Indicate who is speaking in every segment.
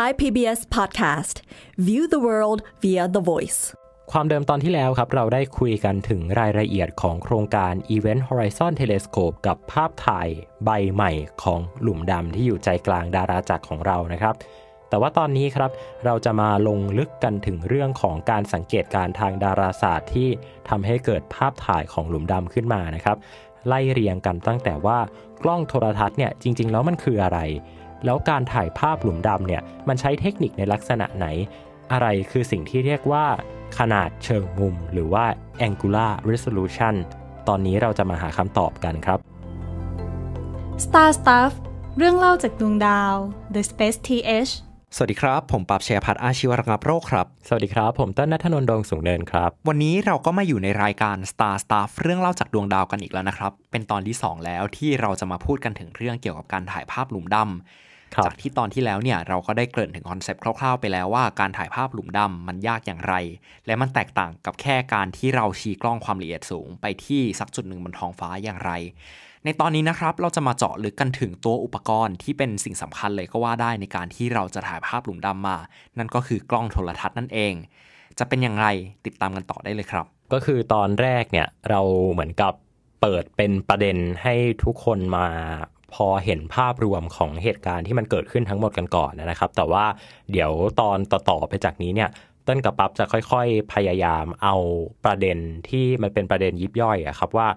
Speaker 1: Thai PBS Podcast View the world via the voice ความเดิมตอนที่แล้วครับ เราได้คุยกันถึงรายละเอียดของโครงการ Event Horizon Telescope กับภาพถ่ายใบใหม่ของหลุมดำที่อยู่ใจกลางดาราจักรของเรานะครับ แต่ว่าตอนนี้ครับเราจะมาลงลึกกันถึงเรื่องของการสังเกตการทางดาราศาสตร์ที่ทำให้เกิดภาพถ่ายของหลุมดำขึ้นมานะครับ ไล่เรียงกันตั้งแต่ว่ากล้องโทรทัศน์เนี่ยจริง ๆ แล้วมันคืออะไรแล้วการถ่ายภาพหลุมดำเนี่ยมันใช้เทคนิคในลักษณะไหน อะไรคือสิ่งที่เรียกว่า ขนาดเชิงมุมหรือว่า angular resolution ตอนนี้เราจะมาหาคำตอบกันครับ Star Stuff เรื่องเล่าจากดวงดาว The Space TH สวัสดีครับผมปรับเชียพัฒอาชีวรังับโรคครับ สวัสดีครับ ผมต้นนัทนนท์ดงสูงเนินครับ วันนี้เราก็มาอยู่ในรายการ Star Stuff เรื่องเล่าจากดวงดาวกันอีกแล้วนะครับ เป็นตอนที่ 2 แล้วที่เราจะมาพูดกันถึงเรื่องเกี่ยวกับการถ่ายภาพหลุมดำจากที่ตอนที่แล้วเนี่ยเราก็ได้เกริ่นถึงคอนเซปต์คร่าวๆไปแล้วว่าการถ่ายภาพหลุมดำมันยากอย่างไร และมันแตกต่างกับแค่การที่เราชี้กล้องความละเอียดสูง ไปที่สักจุดหนึ่งบนท้องฟ้าอย่างไร ในตอนนี้นะครับเราจะมาเจาะลึกกันถึงตัวอุปกรณ์ที่เป็นสิ่งสำคัญเลยก็ว่าได้ในการที่เราจะถ่ายภาพหลุมดำมา นั่นก็คือกล้องโทรทัศน์นั่นเองจะเป็นอย่างไรติดตามกันต่อได้เลยครับ ก็คือตอนแรกเนี่ยเราเหมือนกับเปิดเป็นประเด็นให้ทุกคนมาพอเห็นภาพรวมของเหตุการณ์ที่มันเกิดขึ้นทั้งหมดกันก่อนนะครับ แต่ว่าเดี๋ยวตอนต่อ ๆ ไปจากนี้เนี่ยต้นกับปั๊บจะค่อยๆ พยายามเอาประเด็นที่มันเป็นประเด็นยิบย่อยอะครับว่า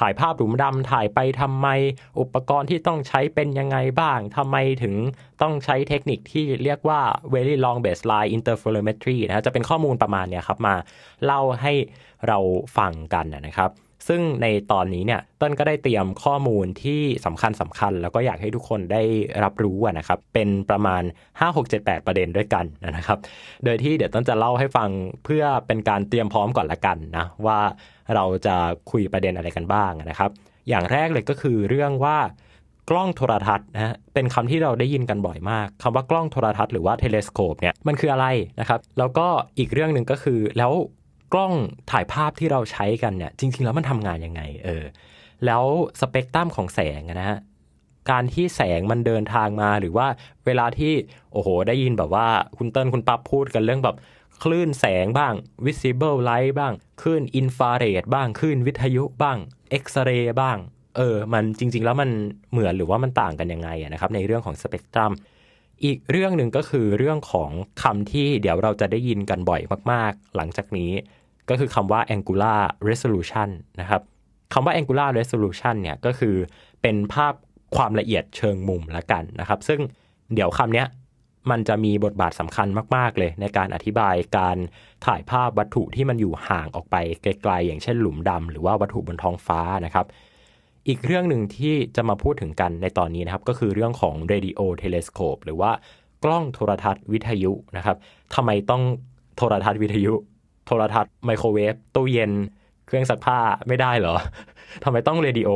Speaker 1: ถ่ายภาพหลุมดำถ่ายไปทำไมอุปกรณ์ที่ต้องใช้เป็นยังไงบ้างทำไมถึงต้องใช้เทคนิคที่เรียกว่า very long baseline interferometry นะจะเป็นข้อมูลประมาณเนี่ยครับมาเล่าให้เราฟังกันนะครับซึ่งในตอนนี้เนี่ยต้นก็ได้เตรียมข้อมูลที่สำคัญสำคัญ แล้วก็อยากให้ทุกคนได้รับรู้นะครับเป็นประมาณ5 6 7 8 ประเด็นด้วยกันนะครับโดยที่เดี๋ยวต้นจะเล่าให้ฟังเพื่อเป็นการเตรียมพร้อมก่อนละกันนะว่าเราจะคุยประเด็นอะไรกันบ้างนะครับ อย่างแรกเลยก็คือเรื่องว่ากล้องโทรทัศน์นะะเป็นคำที่เราได้ยินกันบ่อยมากคำว่ากล้องโทรทัศน์หรือว่าเทเลสโคปเนี่ยมันคืออะไรนะครับแล้วก็อีกเรื่องหนึ่งก็คือแล้วกล้องถ่ายภาพที่เราใช้กันเนี่ยจริงๆแล้วมันทำงานยังไงเออแล้วสเปกตรัมของแสงนะฮะการที่แสงมันเดินทางมาหรือว่าเวลาที่โอ้โหได้ยินแบบว่าคุณเติ้ลคุณปั๊บพูดกันเรื่องแบบ คลื่นแสงบ้าง visible light บ้าง คลื่นอินฟราเรดบ้าง คลื่นวิทยุบ้างเอ็กซเรย์บ้างเออมันจริง ๆ แล้วมันเหมือนหรือว่ามันต่างกันยังไงนะครับในเรื่องของสเปกตรัมอีกเรื่องหนึ่งก็คือเรื่องของคำที่เดี๋ยวเราจะได้ยินกันบ่อยมากๆ หลังจากนี้ก็คือคำว่า angular resolution นะครับ คำว่า angular resolution เนี่ยก็คือเป็นภาพความละเอียดเชิงมุมละกันนะครับ ซึ่งเดี๋ยวคำนี้มันจะมีบทบาทสำคัญมากๆ เลย ในการอธิบายการถ่ายภาพวัตถุที่มันอยู่ห่างออกไปไกลๆ อย่างเช่นหลุมดำหรือว่าวัตถุบนท้องฟ้านะครับอีกเรื่องหนึ่งที่จะมาพูดถึงกันในตอนนี้นะครับ ก็คือเรื่องของเรดิโอเทเลสโคปหรือว่ากล้องโทรทัศน์วิทยุนะครับทำไมต้องโทรทัศน์วิทยุ โทรทัศน์ไมโครเวฟตู้เย็นเครื่องซักผ้าไม่ได้เหรอทำไมต้องเรดิโอ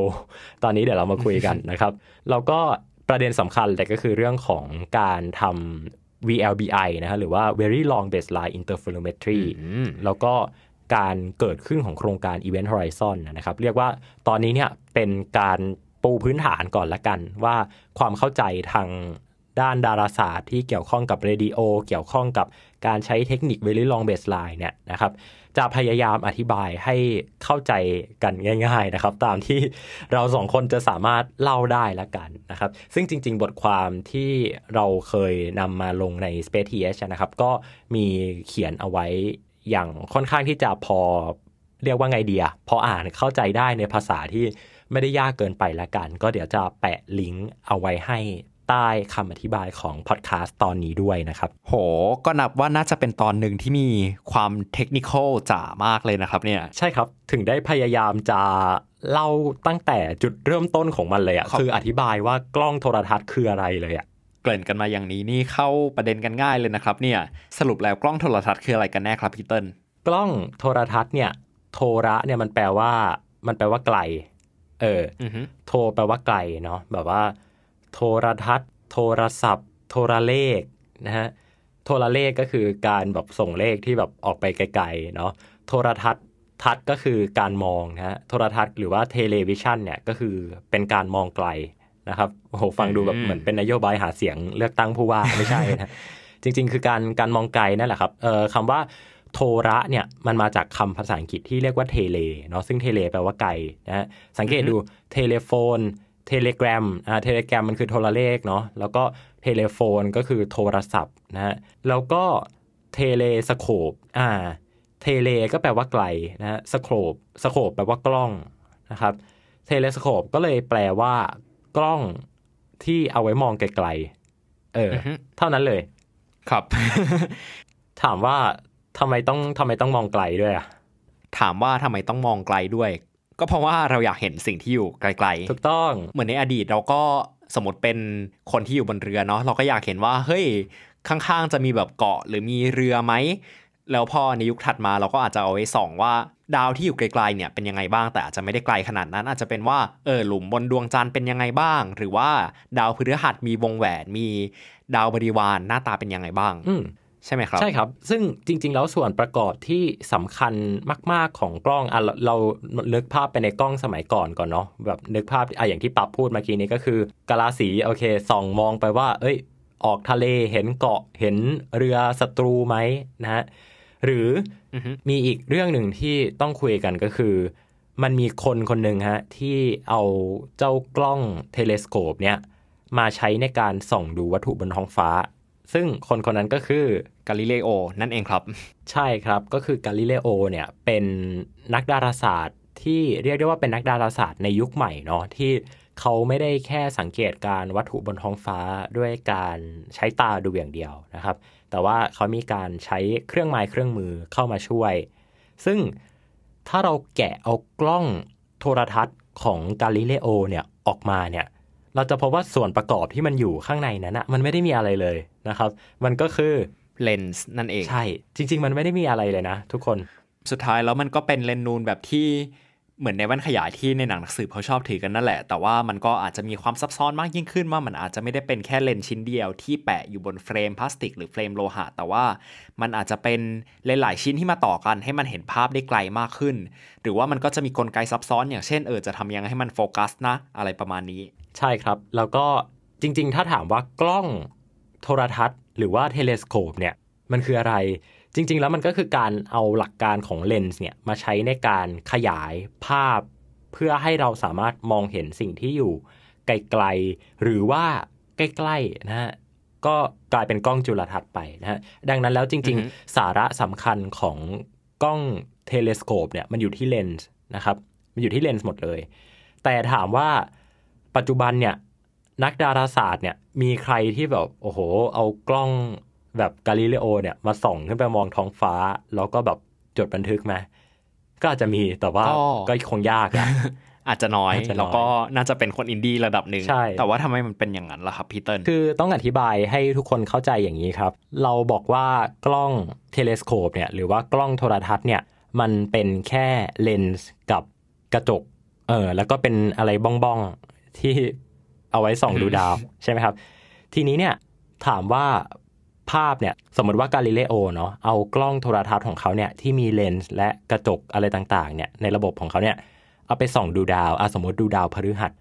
Speaker 1: ตอนนี้เดี๋ยวเรามาคุยกันนะครับแล้วก็ประเด็นสำคัญ แต่ก็คือเรื่องของการทำ VLBI นะฮะหรือว่า Very Long Baseline Interferometry แล้วก็การเกิดขึ้นของโครงการ Event Horizon นะครับเรียกว่าตอนนี้เนี่ยเป็นการปูพื้นฐานก่อนละกัน ว่าความเข้าใจทางด้านดาราศาสตร์ ที่เกี่ยวข้องกับเรดิโอ เกี่ยวข้องกับการใช้เทคนิคเวลิลองเบสไลน์เนี่ยนะครับจะพยายามอธิบายให้เข้าใจกันง่าย ๆนะครับ ตามที่เราสองคนจะสามารถเล่าได้ละกันนะครับ ซึ่งจริงๆบทความที่เราเคยนำมาลงใน Space TH นะครับ ก็มีเขียนเอาไว้อย่างค่อนข้างที่จะพอเรียกว่าไงเดีย พออ่านเข้าใจได้ในภาษาที่ไม่ได้ยากเกินไปละกัน ก็เดี๋ยวจะแปะลิงก์เอาไว้ให้ใต้คำอธิบายของพอดแคสต์ตอนนี้ด้วยนะครับ โห ก็นับว่าน่าจะเป็นตอนหนึ่งที่มีความเทคนิคอลจ๋ามากเลยนะครับเนี่ย ใช่ครับ ถึงได้พยายามจะเล่าตั้งแต่จุดเริ่มต้นของมันเลยอะคืออธิบายว่ากล้องโทรทัศน์คืออะไรเลยอะเกริ่นกันมาอย่างนี้นี่เข้าประเด็นกันง่ายเลยนะครับเนี่ย สรุปแล้วกล้องโทรทัศน์คืออะไรกันแน่ครับพี่เติ้ลกล้องโทรทัศน์เนี่ยโทระเนี่ยมันแปลว่ามันแปลว่าไกลเออ โทรแปลว่าไกลเนาะ แบบว่าโทรทัศน์ โทรศัพท์ โทรเลขนะฮะ โทรเลขก็คือการแบบส่งเลขที่แบบออกไปไกลๆเนาะ โทรทัศน์ทัศน์ก็คือการมองนะฮะ โทรทัศน์หรือว่าเทเลวิชันเนี่ยก็คือเป็นการมองไกลนะครับโอ้โหฟังดูแบบเหมือนเป็นนโยบายหาเสียงเลือกตั้งผู้ว่าไม่ใช่นะจริง ๆ คือการการมองไกลนั่นแหละครับ เอ่อคำว่าโทระเนี่ยมันมาจากคำภาษาอังกฤษที่เรียกว่าเทเลเนาะซึ่งเทเลแปลว่าไกลนะฮะสังเกตดูเทเลโฟนเทเลแกรมอ่าเทเลแกรมมันคือโทรเลขเนาะแล้วก็เทเลโฟนก็คือโทรศัพท์ นะฮะแล้วก็เทเลสโคปอ่าเทเลก็แปลว่าไกล นะฮะสโคปสโคปแปลว่ากล้อง นะครับเทเลสโคปก็เลยแปลว่า กล้องที่เอาไว้มองไกลๆเออ เท่านั้นเลย ครับ ถามว่าทำไมต้องทำไมต้องมองไกลด้วยอะถามว่าทำไมต้องมองไกลด้วย ก็เพราะว่าเราอยากเห็นสิ่งที่อยู่ไกลๆถูกต้องเหมือนในอดีตเราก็สมมติเป็นคนที่อยู่บนเรือเนาะเราก็อยากเห็นว่าเฮ้ยข้างๆจะมีแบบเกาะ หรือมีเรือไหมแล้วพอในยุคถัดมาเราก็อาจจะเอาไว้ส่อง ว่า ดาวที่อยู่ไกลๆเนี่ยเป็นยังไงบ้าง แต่อาจจะไม่ได้ไกลขนาดนั้น อาจจะเป็นว่าเออหลุมบนดวงจันทร์เป็นยังไงบ้าง หรือว่าดาวพฤหัสมีวงแหวน มีดาวบริวารหน้าตาเป็นยังไงบ้างใช่ไหมครับใช่ครับซึ่งจริงๆ แล้วส่วนประกอบที่สำคัญมาก ๆของกล้องอ่ะเรานึกภาพไปในกล้องสมัยก่อนก่อนเนาะแบบนึกภาพอ่ะอย่างที่ปับพูดเมื่อกี้นี้ก็คือกะลาสีโอเคส่องมองไปว่า เอ้ย ออกทะเลเห็นเกาะเห็นเรือศัตรูไหมนะฮะหรือมีอีกเรื่องหนึ่งที่ต้องคุยกันก็คือ มันมีคนคนหนึ่งฮะที่เอาเจ้ากล้องเทเลสโคปเนี่ย มาใช้ในการส่องดูวัตถุบนท้องฟ้าซึ่งคนคนนั้นก็คือกาลิเลโอนั่นเองครับ ใช่ครับก็คือกาลิเลโอเนี่ย เป็นนักดาราศาสตร์ที่เรียกได้ว่าเป็นนักดาราศาสตร์ในยุคใหม่เนาะที่เขาไม่ได้แค่สังเกตการวัตถุบนท้องฟ้าด้วยการใช้ตาดูอย่างเดียวนะครับ แต่ว่าเขามีการใช้เครื่องไม้เครื่องมือเข้ามาช่วย ซึ่งถ้าเราแกะเอากล้องโทรทัศน์ของกาลิเลโอเนี่ยออกมาเนี่ยเราจะพบว่าส่วนประกอบที่มันอยู่ข้างในนั้นอะมันไม่ได้มีอะไรเลยนะครับ มันก็คือเลนส์นั่นเอง ใช่ จริง ๆ มันไม่ได้มีอะไรเลยนะทุกคน สุดท้ายแล้วมันก็เป็นเลนนูนแบบที่เหมือนในแว่นขยายที่ในหนังหนังสือเขาชอบถือกันนั่นแหละ แต่ว่ามันก็อาจจะมีความซับซ้อนมากยิ่งขึ้นว่ามันอาจจะไม่ได้เป็นแค่เลนชิ้นเดียวที่แปะอยู่บนเฟรมพลาสติก หรือเฟรมโลหะ แต่ว่ามันอาจจะเป็นหลายๆชิ้นที่มาต่อกันให้มันเห็นภาพได้ไกลมากขึ้น หรือว่ามันก็จะมีกลไกซับซ้อน อย่างเช่นเออจะทำยังไงให้มันโฟกัส นะ อะไรประมาณนี้ใช่ครับ แล้วก็จริงๆ ถ้าถามว่ากล้องโทรทัศน์หรือว่าเทเลสโคปเนี่ยมันคืออะไร จริง ๆ แล้วมันก็คือการเอาหลักการของเลนส์เนี่ยมาใช้ในการขยายภาพเพื่อให้เราสามารถมองเห็นสิ่งที่อยู่ ไกลๆหรือว่าใกล้ๆนะฮะก็กลายเป็นกล้องจุลทรรศน์ไปนะฮะดังนั้นแล้วจริง ๆ สาระสำคัญของกล้องเทเลสโคปเนี่ยมันอยู่ที่เลนส์นะครับมันอยู่ที่เลนส์หมดเลย แต่ถามว่าปัจจุบันเนี่ย นักดาราศาสตร์เนี่ย มีใครที่แบบ โอ้โห เอากล้องแบบกาลิเลโอเนี่ย มาส่องขึ้นไปมองท้องฟ้า แล้วก็แบบ จดบันทึกไหมก็อาจจะมีแต่ว่าก็คงยากอะอาจจะน้อยแล้วก็น่าจะเป็นคนอินดี้ระดับหนึ่งแต่ว่าทำไมมันเป็นอย่างนั้นล่ะครับพีเตอร์คือต้องอธิบายให้ทุกคนเข้าใจอย่างนี้ครับ เราบอกว่ากล้องเทเลสโคปเนี่ย หรือว่ากล้องโทรทัศน์เนี่ยมันเป็นแค่เลนส์กับกระจก เออแล้วก็เป็นอะไรบ้องที่เอาไว้ส่องดูดาว ใช่ไหมครับ ทีนี้เนี่ยถามว่าภาพเนี่ยสมมติว่ากาลิเลโอเนาะเอากล้องโทรทัศน์ของเขาเนี่ยที่มีเลนส์และกระจกอะไรต่างๆเนี่ยในระบบของเขาเนี่ยเอาไปส่อง ดูดาวอสมมติดูดาวพฤหัส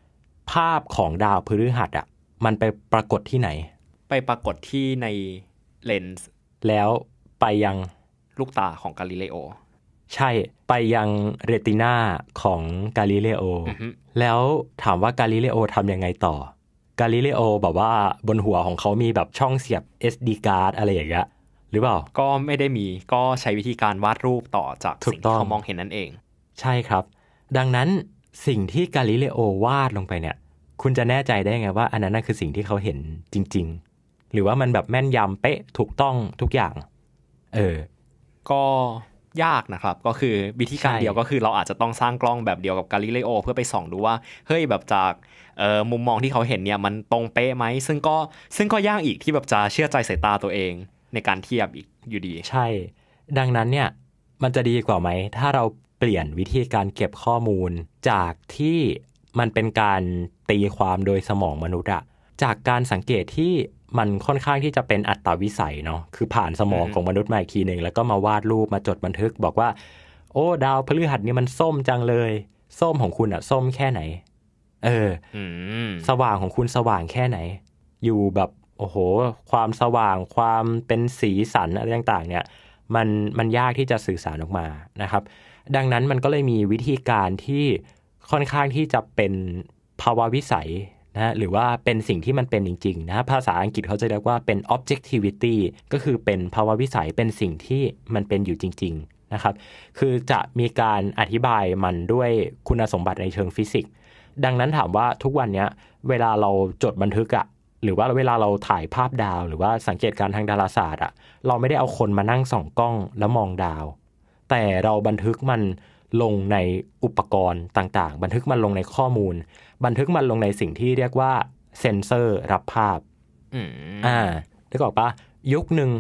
Speaker 1: ภาพของดาวพฤหัสอะ่ะมันไปปรากฏที่ไหน ไปปรากฏที่ในเลนส์แล้วไปยังลูกตาของกาลิเลโอใช่ ไปยังเรติน่าของกาลิเลโอ แล้วถามว่ากาลิเลโอทำยังไงต่อ กาลิเลโอแบบว่าบนหัวของเขามีแบบช่องเสียบ SD card อะไรอย่างเงี้ย หรือเปล่า ก็ไม่ได้มี ก็ใช้วิธีการวาดรูปต่อจาก สิ่งที่เขามองเห็นนั่นเอง ใช่ครับ ดังนั้นสิ่งที่กาลิเลโอวาดลงไปเนี่ย คุณจะแน่ใจได้ไงว่า อันนั้นคือสิ่งที่เขาเห็นจริงๆ หรือว่ามันแบบแม่นยำเป๊ะถูกต้องทุกอย่าง เออ ก็ยากนะครับ ก็คือวิธีการเดียวก็คือเราอาจจะต้องสร้างกล้องแบบเดียวกับกาลิเลโอเพื่อไปส่องดูว่าเฮ้ยแบบจากมุมมองที่เขาเห็นเนี่ยมันตรงเป๊ะไหม ซึ่งก็ซึ่งก็ยากอีกที่แบบจะเชื่อใจสายตาตัวเองในการเทียบอีกอยู่ดีใช่ ดังนั้นเนี่ยมันจะดีกว่าไหม ถ้าเราเปลี่ยนวิธีการเก็บข้อมูลจากที่มันเป็นการตีความโดยสมองมนุษย์อะจากการสังเกตที่มันค่อนข้างที่จะเป็นอัตตาวิสัยเนาะ คือผ่านสมองของมนุษย์มาอีกทีหนึ่งแล้วก็มาวาดรูปมาจดบันทึก บอกว่า โอ้ ดาวพฤหัสนี่มันส้มจังเลยส้มของคุณอะส้มแค่ไหน เออสว่างของคุณสว่างแค่ไหน อยู่แบบโอ้โห ความสว่างความเป็นสีสันอะไรต่างๆ เนี่ย มันมันยากที่จะสื่อสารออกมานะครับ ดังนั้นมันก็เลยมีวิธีการที่ค่อนข้างที่จะเป็นภาวะวิสัยะหรือว่าเป็นสิ่งที่มันเป็นจริงๆนะะภาษาอังกฤษเขาจะเรียกว่าเป็น objectivity ก็คือเป็นภาวะวิสัยเป็นสิ่งที่มันเป็นอยู่จริง ๆนะครับ คือจะมีการอธิบายมันด้วยคุณสมบัติในเชิงฟิสิกส์ดังนั้นถามว่าทุกวันนี้เวลาเราจดบันทึกอะหรือว่าเวลาเราถ่ายภาพดาว หรือว่าสังเกตการทางดาราศาสตร์อะเราไม่ได้เอาคนมานั่งส่องกล้องแล้วมองดาว แต่เราบันทึกมันลงในอุปกรณ์ต่างๆ บันทึกมันลงในข้อมูลบันทึกมันลงในสิ่งที่เรียกว่าเซนเซอร์รับภาพอ่าถด้บอกปะยุคหนึ่ง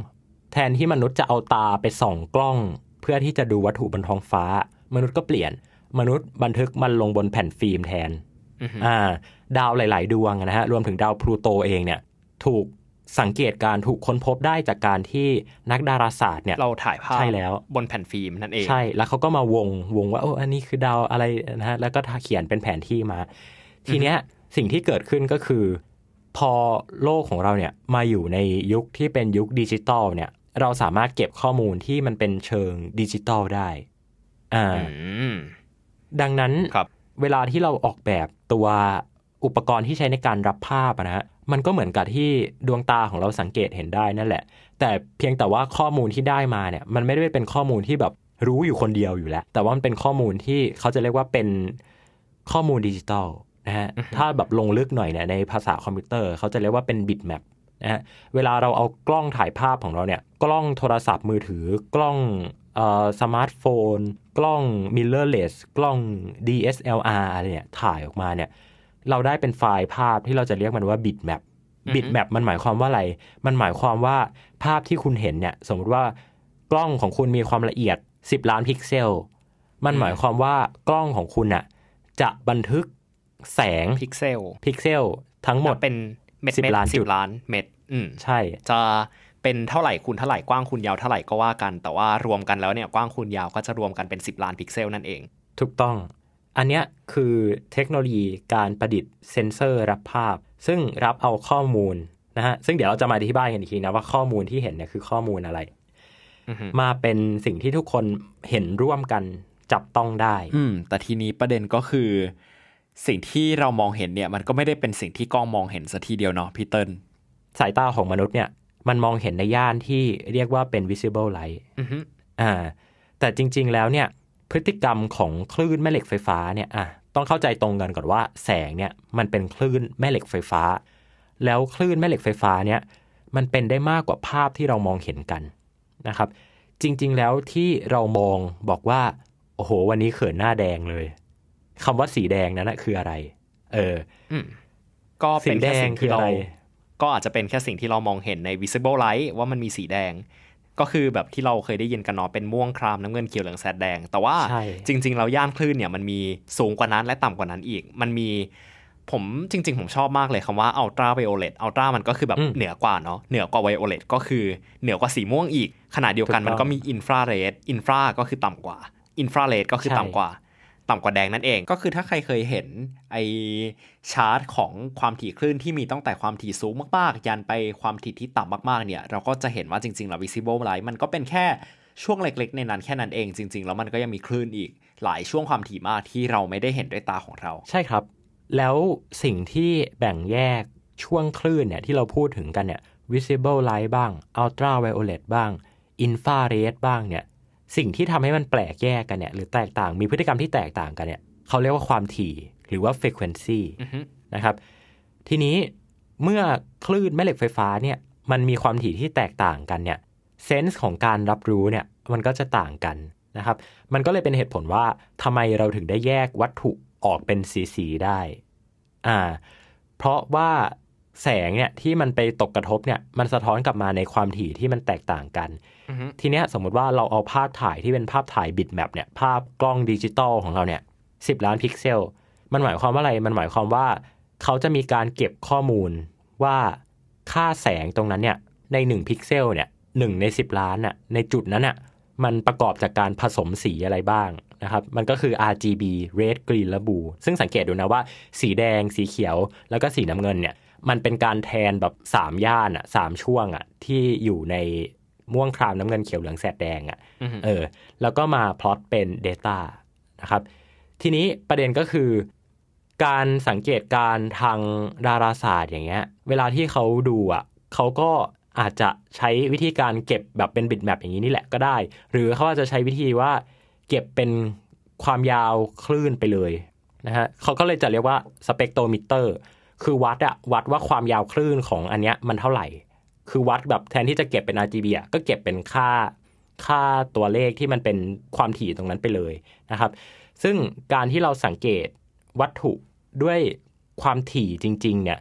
Speaker 1: แทนที่มนุษย์จะเอาตาไปส่องกล้อง เพื่อที่จะดูวัตถุบนท้องฟ้า มนุษย์ก็เปลี่ยน มนุษย์บันทึกมันลงบนแผ่นฟิล์มแทนอ่า ดาวหลายๆดวงนะฮะ รวมถึงดาวพลูโตเองเนี่ย ถูกสังเกตการถูกค้นพบได้จากการที่นักดาราศาสตร์เนี่ยเราถ่ายภาพใช่แล้วบนแผ่นฟิล์มนั่นเองใช่แล้วเขาก็มาวงวง ว่าโอ้อันนี้คือดาวอะไรนะฮะแล้วก็เขียนเป็นแผนที่มาทีเนี้ยสิ่งที่เกิดขึ้นก็คือ พอโลกของเราเนี่ยมาอยู่ในยุคที่เป็นยุคดิจิตอลเนี่ยเราสามารถเก็บข้อมูลที่มันเป็นเชิงดิจิตอลได้ อ่าดังนั้น เวลาที่เราออกแบบตัวอุปกรณ์ที่ใช้ในการรับภาพนะฮะมันก็เหมือนกับที่ดวงตาของเราสังเกตเห็นได้นั่นแหละ แต่เพียงแต่ว่าข้อมูลที่ได้มาเนี่ยมันไม่ได้เป็นข้อมูลที่แบบรู้อยู่คนเดียวอยู่แล้ว แต่ว่ามันเป็นข้อมูลที่เขาจะเรียกว่าเป็นข้อมูลดิจิตอลนะฮะถ้าแบบลงลึกหน่อยเนี่ยในภาษาคอมพิวเตอร์เขาจะเรียกว่าเป็นบิตแมปนะฮะเวลาเราเอากล้องถ่ายภาพของเราเนี่ยกล้องโทรศัพท์มือถือ กล้องสมาร์ทโฟนกล้องมิลเลอร์เลสกล้อง DSLR อะไรเนี่ยถ่ายออกมาเนี่ยเราได้เป็นไฟล์ภาพที่เราจะเรียกมันว่าบิตแมปบิตแมปมันหมายความว่าอะไร มันหมายความว่าภาพที่คุณเห็นเนี่ยสมมติว่า กล้องของคุณมีความละเอียด 10ล้านพิกเซลมันหมายความว่ากล้องของคุณน่ะจะบันทึกแสงพิกเซลพิกเซลทั้งหมดเป็นเม็ดสิบล้านสิบล้าน เม็ดอืมใช่ จะเป็นเท่าไหร่คูณเท่าไหร่ กว้างคูณยาวเท่าไหร่ก็ว่ากัน แต่ว่ารวมกันแล้วเนี่ยกว้างคูณยาวก็จะรวมกันเป็นสิบล้านพิกเซลนั่นเองถูกต้อง อันเนี้ยคือเทคโนโลยีการประดิษฐ์เซนเซอร์รับภาพ ซึ่งรับเอาข้อมูลนะฮะซึ่งเดี๋ยวเราจะมาอธิบายกันอีกทีนะ ว่าข้อมูลที่เห็นเนี่ยคือข้อมูลอะไรมาเป็นสิ่งที่ทุกคนเห็นร่วมกันจับต้องได้ อืมแต่ทีนี้ประเด็นก็คือสิ่งที่เรามองเห็นเนี่ยมันก็ไม่ได้เป็นสิ่งที่กล้องมองเห็นสัทีเดียวเนาะพี่เติ้ลสายตาของมนุษย์เนี่ยมันมองเห็นในย่านที่เรียกว่าเป็น visible light อ่าแต่จริงๆแล้วเนี่ยพฤติกรรมของคลื่นแม่เหล็กไฟฟ้าเนี่ยอ่ะต้องเข้าใจตรงกันก่อนว่า แสงเนี่ยมันเป็นคลื่นแม่เหล็กไฟฟ้า แล้วคลื่นแม่เหล็กไฟฟ้าเนี่ย มันเป็นได้มากกว่าภาพที่เรามองเห็นกันนะครับ จริงๆแล้วที่เรามองบอกว่า โอ้โหวันนี้เขินหน้าแดงเลยคำว่าสีแดงนั้นะคืออะไร เออก็เป็นแค่สิ่งที่เรา ก็อาจจะเป็นแค่สิ่งที่เรามองเห็นใน visible light ว่ามันมีสีแดง ก็คือแบบที่เราเคยได้ยินกันเนาะ เป็นม่วงครามน้ำเงินเขียวเหลืองแสดแดง แต่ว่า จริงๆ เราย่านคลื่นเนี่ยมันมีสูงกว่านั้นและต่ำกว่านั้นอีก มันมี ผมจริงๆ ผมชอบมากเลยคำว่าอัลตราไวโอเลตอัลตรามันก็คือแบบเหนือกว่าเนาะ เหนือกว่าไวโอเลตก็คือเหนือกว่าสีม่วงอีกขนาดเดียวกันมันก็มีอินฟราเรดอินฟราก็คือต่ำกว่าอินฟราเรดก็คือต่ำกว่าต่ำกว่าแดงนั่นเองก็คือถ้าใครเคยเห็นไอชาร์ตของความถี่คลื่นที่มีตั้งแต่ความถี่สูงมากๆยันไปความถี่ที่ต่ำมากๆเนี่ยเราก็จะเห็นว่าจริงๆแล้ว visible light มันก็เป็นแค่ช่วงเล็กๆ ในนั้นแค่นั้นเองจริงๆแล้วมันก็ยังมีคลื่นอีกหลายช่วงความถี่มากที่เราไม่ได้เห็นด้วยตาของเรา ใช่ครับ แล้วสิ่งที่แบ่งแยกช่วงคลื่นเนี่ยที่เราพูดถึงกันเนี่ย visible light บ้าง ultraviolet บ้าง infrared บ้างเนี่ยสิ่งที่ทำให้มันแปลกแยกกันเนี่ย หรือแตกต่างมีพฤติกรรมที่แตกต่างกันเนี่ย เขาเรียกว่าความถี่หรือว่า frequency นะครับ ทีนี้เมื่อคลื่นแม่เหล็กไฟฟ้าเนี่ย มันมีความถี่ที่แตกต่างกันเนี่ย เซนส์ของการรับรู้เนี่ยมันก็จะต่างกันนะครับ มันก็เลยเป็นเหตุผลว่าทำไมเราถึงได้แยกวัตถุออกเป็นสีสีได้ อ่า เพราะว่าแสงเนี่ยที่มันไปตกกระทบเนี่ยมันสะท้อนกลับมาในความถี่ที่มันแตกต่างกัน ทีเนี้ยสมมติว่าเราเอาภาพถ่ายที่เป็นภาพถ่ายบิตแมปเนี่ยภาพกล้องดิจิตอลของเราเนี่ยสิบล้านพิกเซลมันหมายความว่าอะไรมันหมายความว่าเขาจะมีการเก็บข้อมูลว่า ค่าแสงตรงนั้นเนี่ยใน 1 พิกเซลเนี่ยหนึ่งใน 10 ล้านน่ะในจุดนั้นน่ะมันประกอบจากการผสมสีอะไรบ้างนะครับมันก็คือ RGB red green และ blue ซึ่งสังเกตดูนะว่า สีแดง สีเขียวแล้วก็สีน้ำเงินเนี่ยมันเป็นการแทนแบบสามย่านอ่ะสามช่วงอ่ะที่อยู่ในม่วงครามน้ำเงินเขียวเหลืองแสดแดงอ่ะเออ แล้วก็มาพลอตเป็น Data นะครับ ทีนี้ประเด็นก็คือ การสังเกตการทางดาราศาสตร์อย่างเงี้ยเวลาที่เขาดูอ่ะเขาก็อาจจะใช้วิธีการเก็บแบบเป็นบิตแมปอย่างนี้นี่แหละก็ได้ หรือเขาอาจจะใช้วิธีว่า เก็บเป็นความยาวคลื่นไปเลยนะฮะเขาก็เลยจะเรียกว่าสเปกโตมิเตอร์คือวัดอะวัดว่าความยาวคลื่นของอันเนี้ยมันเท่าไหร่ คือวัดแบบแทนที่จะเก็บเป็น RGB อะก็เก็บเป็นค่าค่าตัวเลขที่มันเป็นความถี่ตรงนั้นไปเลยนะครับ ซึ่งการที่เราสังเกตวัตถุด้วยความถี่จริงๆเนี่ย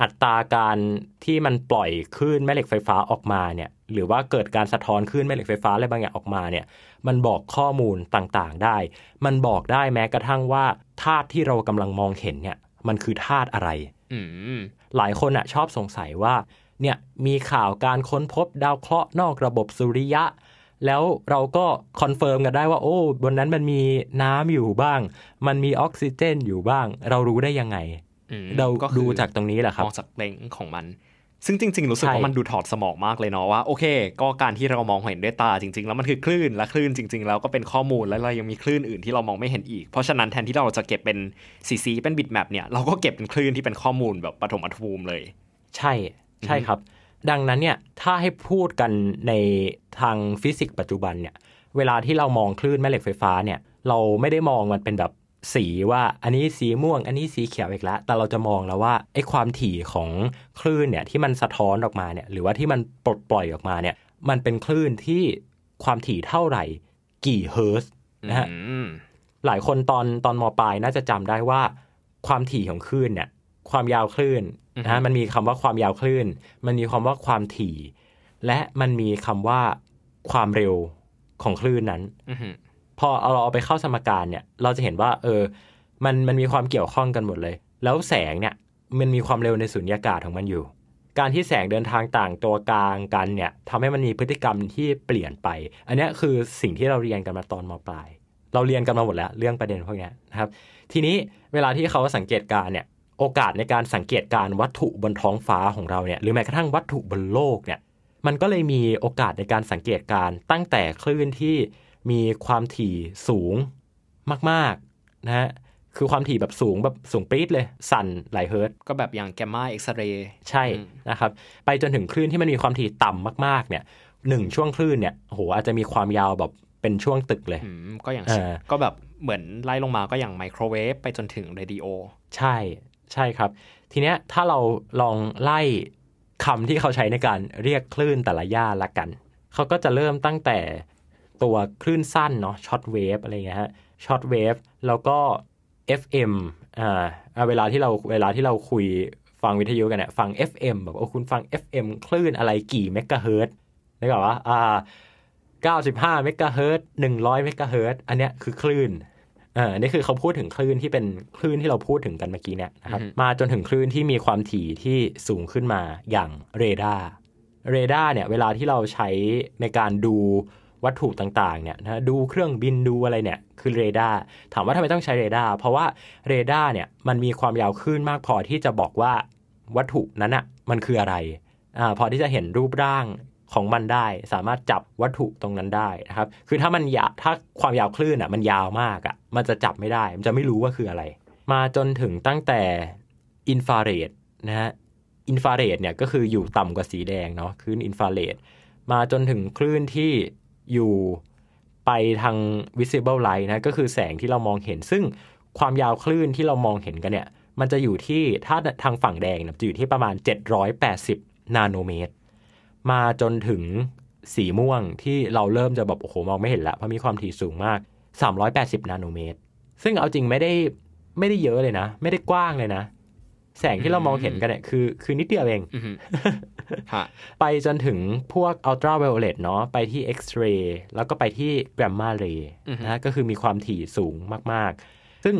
Speaker 1: อัตราการที่มันปล่อยคลื่นแม่เหล็กไฟฟ้าออกมาเนี่ยหรือว่าเกิดการสะท้อนคลื่นแม่เหล็กไฟฟ้าอะไรบางอย่างออกมาเนี่ยมันบอกข้อมูลต่างๆได้ มันบอกได้แม้กระทั่งว่าธาตุที่เรากำลังมองเห็นเนี่ยมันคือธาตุอะไร หลายคนอะชอบสงสัยว่า เนี่ย มีข่าวการค้นพบดาวเคราะห์นอกระบบสุริยะ แล้วเราก็คอนเฟิร์มกันได้ว่า โอ้ บนนั้นมันมีน้ำอยู่บ้าง มันมีออกซิเจนอยู่บ้าง เรารู้ได้ยังไงเราดูจากตรงนี้แหละครับ มองจากเลงของมันซึ่งจริงๆรู้สึกว่ามันดูถอดสมองมากเลยเนาะว่าโอเคก็การที่เรามองเห็นด้วยตาจริงๆแล้วมันคือคลื่นและคลื่นจริงๆ แล้วก็เป็นข้อมูลแล้วเรายังมีคลื่นอื่นที่เรามองไม่เห็นอีกเพราะฉะนั้นแทนที่เราจะเก็บเป็นสีสีเป็นบิตแมปเนี่ยเราก็เก็บเป็นคลื่นที่เป็นข้อมูลแบบปฐมภูมิเลยใช่ใช่ครับ ดังนั้นเนี่ยถ้าให้พูดกันในทางฟิสิกส์ปัจจุบันเนี่ยเวลาที่เรามองคลื่นแม่เหล็กไฟฟ้าเนี่ยเราไม่ได้มองมันเป็นแบบสีว่าอันนี้สีม่วงอันนี้สีเขียวอีกแล้วแต่เราจะมองแล้วว่าไอ้ความถี่ของคลื่นเนี่ยที่มันสะท้อนออกมาเนี่ย หรือว่าที่มันปลดปล่อยออกมาเนี่ย มันเป็นคลื่นที่ความถี่เท่าไหร่ กี่เฮิร์ตนะฮะหลายคนตอนตอนมปลายน่าจะจำได้ว่า ความถี่ของคลื่นเนี่ยความยาวคลื่นนะฮะมันมีคำว่าความยาวคลื่น มันมีคำว่าความถี่ และมันมีคำว่าความเร็วของคลื่นนั้นพอเราเอาไปเข้าสมการเนี่ย เราจะเห็นว่าเออมันมันมีความเกี่ยวข้องกันหมดเลย แล้วแสงเนี่ยมันมีความเร็วในสุญญากาศของมันอยู่ การที่แสงเดินทางต่างตัวกลางกันเนี่ยทำให้มันมีพฤติกรรมที่เปลี่ยนไป อันนี้คือสิ่งที่เราเรียนกันมาตอนมปลายเราเรียนกันมาหมดแล้วเรื่องประเด็นพวกนี้นะครับ ทีนี้เวลาที่เขาสังเกตการเนี่ยโอกาสในการสังเกตการวัตถุบนท้องฟ้าของเราเนี่ยหรือแม้กระทั่งวัตถุบนโลกเนี่ยมันก็เลยมีโอกาสในการสังเกตการตั้งแต่คลื่นที่มีความถี่สูงมากๆนะฮะคือความถี่แบบสูงแบบสูงปรี๊ดเลย สั่นหลายเฮิร์ตก็แบบอย่างแกมมาเอ็กซเรย์ใช่นะครับ ไปจนถึงคลื่นที่มันมีความถี่ต่ำมากๆ เนี่ยหนึ่งช่วงคลื่นเนี่ยโหอาจจะมีความยาวแบบเป็นช่วงตึกเลย ก็อย่างก็แบบเหมือนไล่ลงมาก็อย่างไมโครเวฟไปจนถึงเรดิโอ ใช่ใช่ครับ ทีเนี้ยถ้าเราลองไล่คำที่เขาใช้ในการเรียกคลื่นแต่ละย่านละกันเขาก็จะเริ่มตั้งแต่ตัวคลื่นสั้นเนาะช็อตเวฟอะไรเงี้ยฮะช็อตเวฟแล้วก็ FM อ่าเวลาที่เราเวลาที่เราคุยฟังวิทยุกันเนี่ยฟัง FM แบบโอ้คุณฟัง FM คลื่นอะไรกี่เมกะเฮิรตซ์ได้ก่อนว่าอ่า 95เมกะเฮิรตซ์100เมกะเฮิรตซ์อันเนี้ยคือคลื่นอ่านี่คือเขาพูดถึงคลื่นที่เป็นคลื่นที่เราพูดถึงกันเมื่อกี้เนี่ยนะครับมาจนถึงคลื่นที่มีความถี่ที่สูงขึ้นมาอย่างเรดาร์เรดาร์เนี่ยเวลาที่เราใช้ในการดูวัตถุต่างๆเนี่ยนะดูเครื่องบินดูอะไรเนี่ย คือเรดาร์ ถามว่าทำไมต้องใช้เรดาร์ เพราะว่าเรดาร์เนี่ย มันมีความยาวคลื่นมากพอที่จะบอกว่าวัตถุนั้นอะ่ะ มันคืออะไรอ่าพอที่จะเห็นรูปร่างของมันได้ สามารถจับวัตถุตรงนั้นได้นะครับ คือถ้ามันยาถ้าความยาวคลื่นอะ่ะ มันยาวมากอะ่ะ มันจะจับไม่ได้ มันจะไม่รู้ว่าคืออะไร มาจนถึงตั้งแต่อินฟราเรดนะฮะ อินฟราเรดเนี่ยก็คืออยู่ต่ำกว่าสีแดงเนาะ คลื่นอินฟราเรด มาจนถึงคลื่นที่อยู่ไปทาง visible light นะ ก็คือแสงที่เรามองเห็น ซึ่งความยาวคลื่นที่เรามองเห็นกันเนี่ย มันจะอยู่ที่ถ้าทางฝั่งแดงนะจะอยู่ที่ประมาณ 780 นาโนเมตร มาจนถึงสีม่วงที่เราเริ่มจะแบบโอ้โห มองไม่เห็นละเพราะมีความถี่สูงมาก 380 นาโนเมตร ซึ่งเอาจริงไม่ได้ไม่ได้เยอะเลยนะ ไม่ได้กว้างเลยนะแสงที่เรามองเห็นกันเนี่ย คือคือนิดเดียวเอง ไปจนถึงพวกอัลตราไวโอเลตเนาะไปที่เอ็กซ์เรย์แล้วก็ไปที่แกรมมาเรย์นะก็คือมีความถี่สูงมาก ๆ ซึ่ง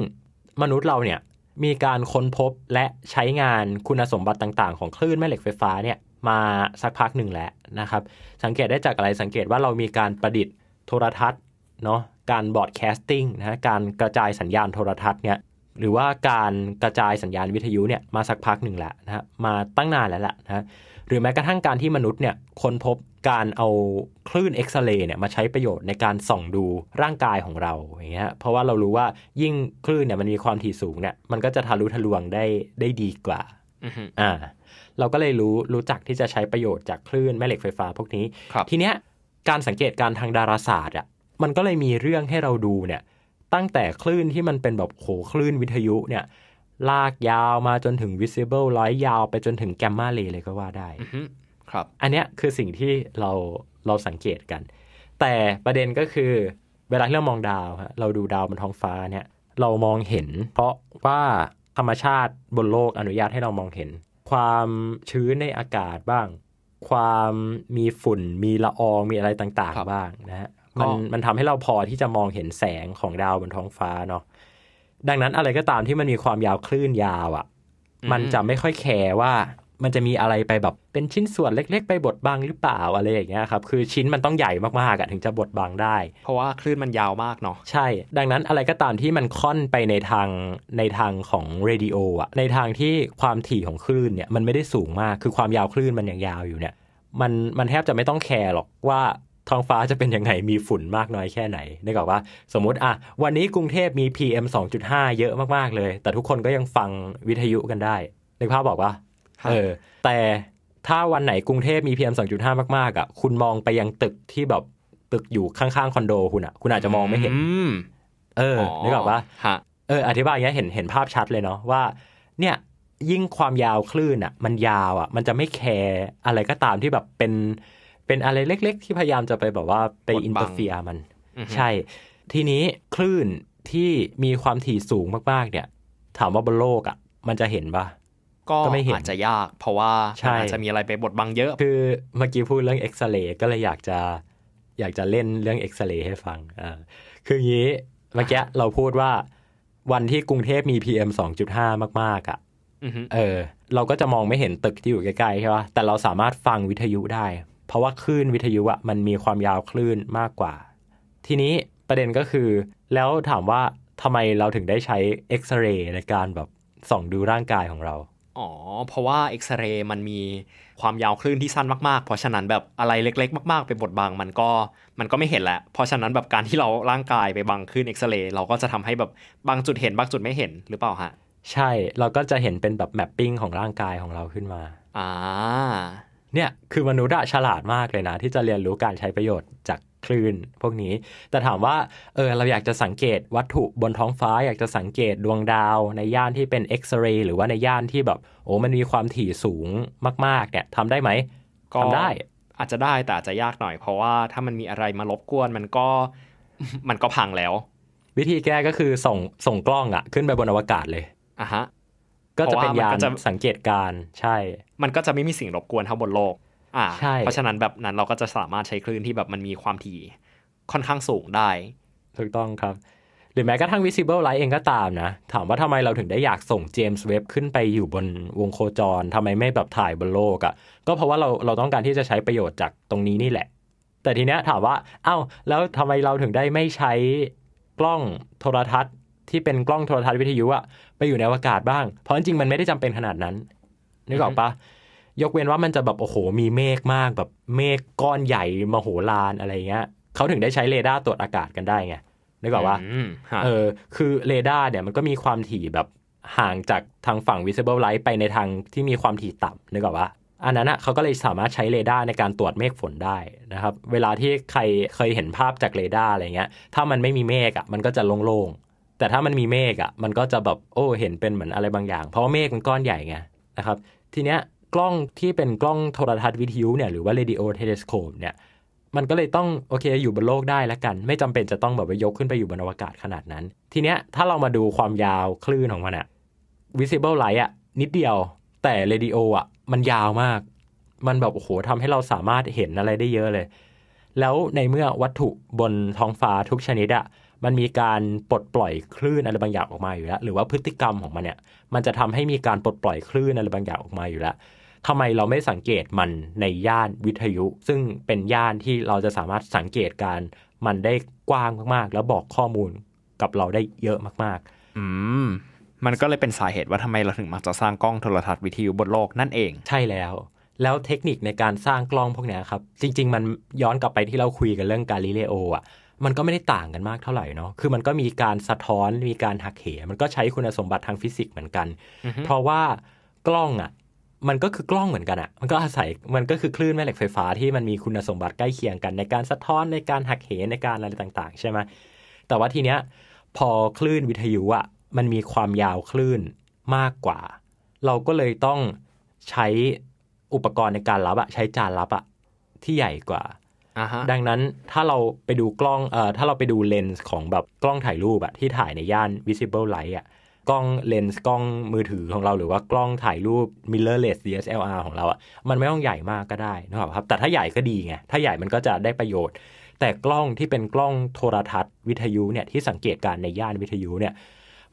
Speaker 1: มนุษย์เราเนี่ยมีการค้นพบและใช้งานคุณสมบัติต่าง ๆ ของคลื่นแม่เหล็กไฟฟ้าเนี่ย มาสักพักหนึ่งแล้วนะครับ สังเกตได้จากอะไรสังเกตว่าเรามีการประดิษฐ์โทรทัศน์เนาะการบอร์ดแคสติ้งนะการกระจายสัญญาณโทรทัศน์เนี่ยหรือว่าการกระจายสัญญาณวิทยุเนี่ยมาสักพักหนึ่งแล้วนะฮะมาตั้งนานแล้วแหละนะหรือแม้กระทั่งการที่มนุษย์เนี่ยค้นพบการเอาคลื่นเอ็กซเรย์เนี่ยมาใช้ประโยชน์ในการส่องดูร่างกายของเราอย่างเงี้ยเพราะว่าเรารู้ว่ายิ่งคลื่นเนี่ยมันมีความถี่สูงเนี่ยมันก็จะทะลุทะลวงได้ได้ดีกว่าอ่า เราก็เลยรู้รู้จักที่จะใช้ประโยชน์จากคลื่นแม่เหล็กไฟฟ้าพวกนี้ทีเนี้ยการสังเกตการทางดาราศาสตร์อ่ะมันก็เลยมีเรื่องให้เราดูเนี่ยตั้งแต่คลื่นที่มันเป็นแบบโขคลื่นวิทยุเนี่ย ลากยาวมาจนถึง visible ร้อยยาวไปจนถึงแกมมาเรเลยก็ว่าได้ ครับอันนี้คือสิ่งที่เราเราสังเกตกัน แต่ประเด็นก็คือ เวลาที่เรามองดาว เราดูดาวบนท้องฟ้าเนี่ย เรามองเห็น เพราะว่า ธรรมชาติบนโลกอนุญาตให้เรามองเห็น ความชื้นในอากาศบ้าง ความมีฝุ่นมีละอองมีอะไรต่างๆบ้างนะฮะมันมันทำให้เราพอที่จะมองเห็นแสงของดาวบนท้องฟ้าเนาะ ดังนั้นอะไรก็ตามที่มันมีความยาวคลื่นยาวอะ่ะ มันจะไม่ค่อยแคร์ว่า มันจะมีอะไรไปแบบเป็นชิ้นส่วนเล็กๆ ไปบดบังหรือเปล่าอะไรอย่างเงี้ยครับ คือชิ้นมันต้องใหญ่มากๆอะถึงจะบดบังได้ เพราะว่าคลื่นมันยาวมากเนาะ ใช่ ดังนั้นอะไรก็ตามที่มันค่อนไปในทางในทางของเรดิโออ่ะ ในทางที่ความถี่ของคลื่นเนี่ยมันไม่ได้สูงมาก คือความยาวคลื่นมันยังยาวอยู่เนี่ย มันมันแทบจะไม่ต้องแคร์หรอกว่าท้องฟ้าจะเป็นยังไงมีฝุ่นมากน้อยแค่ไหนนึกออกว่าสมมติ อ่ะ วันนี้กรุงเทพมี PM 2.5 เยอะมากๆเลย แต่ทุกคนก็ยังฟังวิทยุกันได้นึกภาพบอกว่าเออแต่ถ้าวันไหนกรุงเทพมี PM 2.5 มากๆอ่ะคุณมองไปยังตึกที่แบบตึกอยู่ข้างๆคอนโดคุณอ่ะ คุณอาจจะมองไม่เห็นเออนึกออกว่าเอออธิบายอย่างเงี้ยเห็นเห็นภาพชัดเลยเนาะว่า เนี่ยยิ่งความยาวคลื่นอ่ะ มันยาวอ่ะ มันจะไม่แคร์อะไรก็ตามที่แบบเป็นเป็นอะไรเล็กๆ ที่พยายามจะไปแบบว่าไปอินเตอร์เฟียมัน ใช่ ทีนี้คลื่นที่มีความถี่สูงมากๆ เนี่ย ถามว่าบนโลกอ่ะ มันจะเห็นปะก็ไม่เห็นอาจจะยาก เพราะว่าอาจจะมีอะไรไปบดบังเยอะ คือเมื่อกี้พูดเรื่องเอ็กซเรย์ก็เลยอยากจะอยากจะเล่นเรื่องเอ็กซเรย์ให้ฟังอ่าคืองี้เมื่อกี้เราพูดว่า วันที่กรุงเทพมี PM 2.5 มาก ๆอะ่ะเออ เราก็จะมองไม่เห็นตึกที่อยู่ใกล้ๆใช่ปะแต่เราสามารถฟังวิทยุได้เพราะว่าคลื่นวิทยุอะมันมีความยาวคลื่นมากกว่า ทีนี้ประเด็นก็คือ แล้วถามว่าทำไมเราถึงได้ใช้เอ็กซเรย์ในการแบบส่องดูร่างกายของเราอ๋อเพราะว่าเอ็กซเรย์มันมีความยาวคลื่นที่สั้นมากๆเพราะฉะนั้นแบบอะไรเล็ก ๆ มากๆไปบดบังมันก็ มันก็ไม่เห็นแหละเพราะฉะนั้นแบบการที่เราร่างกายไปบังคลื่นเอ็กซเรย์เราก็จะทำให้แบบบางจุดเห็นบางจุดไม่เห็นหรือเปล่าฮะใช่เราก็จะเห็นเป็นแบบแมปปิ้งของร่างกายของเราขึ้นมาอ่าเนี่ย คือมนุษย์ฉลาดมากเลยนะที่จะเรียนรู้การใช้ประโยชน์จากคลื่นพวกนี้ แต่ถามว่า เออ เราอยากจะสังเกตวัตถุบนท้องฟ้า อยากจะสังเกตดวงดาวในย่านที่เป็นเอ็กซเรย์ หรือว่าในย่านที่แบบ โอ้ มันมีความถี่สูงมากๆเนี่ยทำได้ไหม ทำได้ อาจจะได้ แต่อาจจะยากหน่อย เพราะว่าถ้ามันมีอะไรมารบกวนมันก็ มันก็พังแล้ว วิธีแก้ก็คือส่งส่งกล้องอะขึ้นไปบนอวกาศเลย อ่ะฮะ
Speaker 2: ก็จะเป็นยานสั
Speaker 1: งเกตการใช่ มันก็จะไม่มีสิ่งรบกวนเท่าบนโลกอ่าเพราะฉะนั้นแบบนั้นเราก็จะสามารถใช้คลื่นที่แบบมันมีความถี่ค่อนข้างสูงได้ถูกต้องครับ หรือแม้กระทั่ง visible light เองก็ตามนะ ถามว่าทำไมเราถึงได้อยากส่งเจมส์เว็บขึ้นไปอยู่บนวงโคจรทำไมไม่แบบถ่ายบนโลกอะ่ะก็เพราะว่าเราเราต้องการที่จะใช้ประโยชน์จากตรงนี้นี่แหละ แต่ทีเนี้ยถามว่าเอา้าแล้วทำไมเราถึงได้ไม่ใช้กล้องโทรทัศน์ที่เป็นกล้องโทรทัศน์วิทยุอะไปอยู่ในอวกาศบ้าง เพราะจริงมันไม่ได้จำเป็นขนาดนั้น นึกออกปะยกเว้นว่ามันจะแบบโอ้โห มีเมฆมากแบบเมฆก้อนใหญ่มโหฬารอะไรเงี้ยเขาถึงได้ใช้เรดาร์ตรวจอากาศกันได้ไงนึกออกปะเออคือเรดาร์เนี่ยมันก็มีความถี่แบบห่างจากทางฝั่ง visible light ไปในทางที่มีความถี่ต่ำนึกออกปะอันนั้นอะเขาก็เลยสามารถใช้เรดาร์ในการตรวจเมฆฝนได้นะครับเวลาที่ใครเคยเห็นภาพจากเรดาร์อะไรเงี้ยถ้ามันไม่มีเมฆอะมันก็จะโล่งแต่ถ้ามันมีเมฆอะ่ะมันก็จะแบบโอ้เห็นเป็นเหมือนอะไรบางอย่าง เพราะเมฆมันก้อนใหญ่ไงนะครับ ทีเนี้ยกล้องที่เป็นกล้องโทรทัศน์วิทยุเนี่ยหรือว่าเรดิโอเทเลสโคปเนี่ย มันก็เลยต้องโอเคอยู่บนโลกได้แล้วกัน ไม่จำเป็นจะต้องแบบว่ายกขึ้นไปอยู่บนอวกาศขนาดนั้น ทีเนี้ยถ้าเรามาดูความยาวคลื่นของมันอะ visible light อะนิดเดียวแต่เรดิโออะมันยาวมาก มันแบบโอ้โหทำให้เราสามารถเห็นอะไรได้เยอะเลย แล้วในเมื่อวัตถุบนท้องฟ้าทุกชนิดอะมันมีการปลดปล่อยคลื่นอะไรบางอย่างออกมาอยู่แล้วหรือว่าพฤติกรรมของมันเนี่ย มันจะทำให้มีการปลดปล่อยคลื่นอะไรบางอย่างออกมาอยู่แล้วทำไมเราไม่สังเกตมันในย่านวิทยุ ซึ่งเป็นย่านที่เราจะสามารถสังเกตการมันได้กว้างมากๆ แล้วบอกข้อมูลกับเราได้เยอะมากๆอืมมันก็เลยเป็นสาเหตุว่าทำไมเราถึงมักจะสร้างกล้องโทรทัศน์วิทยุบนโลกนั่นเองใช่แล้ว แล้วเทคนิคในการสร้างกล้องพวกนี้ครับ จริง ๆ มันย้อนกลับไปที่เราคุยกันเรื่องกาลิเลโออ่ะมันก็ไม่ได้ต่างกันมากเท่าไหร่เนาะ คือมันก็มีการสะท้อน มีการหักเห มันก็ใช้คุณสมบัติทางฟิสิกส์เหมือนกัน เพราะว่ากล้องอะ่ะ มันก็คือกล้องเหมือนกันอะ่ะ มันก็อาศัยมันก็คือคลื่นแม่เหล็กไฟฟ้าที่มันมีคุณสมบัติใกล้เคียงกัน ในการสะท้อนในการหักเหในการอะไรต่าง ๆ ใช่ไหมแต่ว่าทีเนี้ยพอคลื่นวิทยุอะ่ะ มันมีความยาวคลื่นมากกว่า เราก็เลยต้องใช้อุปกรณ์ในการรับอะใช้จานรับอะที่ใหญ่กว่าดังนั้นถ้าเราไปดูกล้องเอ่อถ้าเราไปดูเลนส์ของแบบกล้องถ่ายรูปอะที่ถ่ายในย่าน visible light อะกล้องเลนส์กล้องมือถือของเรา หรือว่ากล้องถ่ายรูป mirrorless DSLR ของเราอะมันไม่ต้องใหญ่มากก็ได้นะครับแต่ถ้าใหญ่ก็ดีไงถ้าใหญ่มันก็จะได้ประโยชน์ แต่กล้องที่เป็นกล้องโทรทัศน์วิทยุเนี่ยที่สังเกตการในย่านวิทยุเนี่ย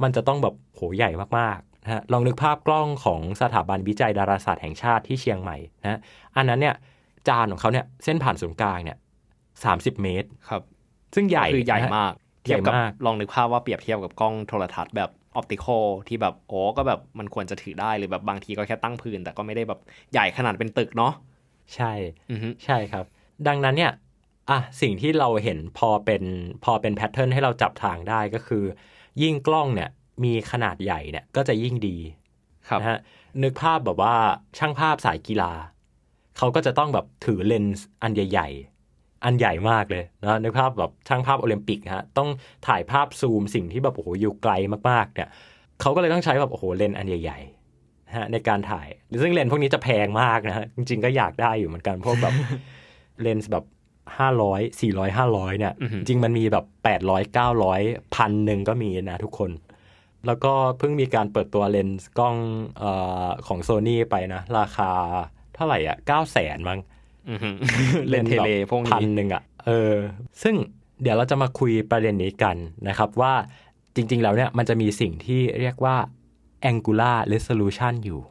Speaker 1: มันจะต้องแบบโหใหญ่มากๆนะลองนึกภาพกล้องของสถาบันวิจัย ดาราศาสตร์แห่งชาติที่เชียงใหม่นะอันนั้นเนี่ยจานของเขาเนี่ย เส้นผ่านศูนย์กลางเนี่ยสามสิบเมตรครับ ซึ่งใหญ่คือใหญ่มาก เทียบกับลองนึกภาพว่าเปรียบเทียบกับกล้องโทรทัศน์แบบออปติคอลที่แบบโอ้ก็แบบ มันควรจะถือได้หรือแบบบางทีก็แค่ตั้งพื้น แต่ก็ไม่ได้แบบใหญ่ขนาดเป็นตึกเนาะใช่ใช่ครับ ดังนั้นเนี่ยอ่ะสิ่งที่เราเห็นพอเป็นพอเป็นแพทเทิร์นให้เราจับทางได้ก็คือ ยิ่งกล้องเนี่ยมีขนาดใหญ่เนี่ยก็จะยิ่งดี ครับนะฮะนึกภาพแบบว่าช่างภาพสายกีฬาเขาก็จะต้องแบบถือเลนส์อันใหญ่ ๆ อันใหญ่มากเลยนะในภาพแบบช่างภาพโอลิมปิกฮะต้องถ่ายภาพซูมสิ่งที่แบบโอ้โหอยู่ไกลมากๆเนี่ย เขาก็เลยต้องใช้ แบบโอ้โหเลนส์อันใหญ่ๆฮะในการถ่าย ซึ่งเลนส์พวกนี้จะแพงมากนะฮะจริงๆก็อยากได้อยู่เหมือนกันพวกแบบเลนส์แบบห้าร้อยสี่ร้อยห้าร้อยเนี่ยจริง มันมีแบบแปดร้อยเก้าร้อยพันหนึ่งก็มีนะทุกคนแล้วก็เพิ่งมีการเปิดตัวเลนส์กล้องอของโซนี่ไปนะราคาเท่าไหร่ อ่ะเก้าแสนมั้งเล่นเทเลพวกนี้พันหนึ่งอ่ะเออ ซึ่งเดี๋ยวเราจะมาคุยประเด็นนี้กันนะครับว่าจริง ๆ แล้วเนี่ยมันจะมีสิ่งที่เรียกว่า angular resolution อยู่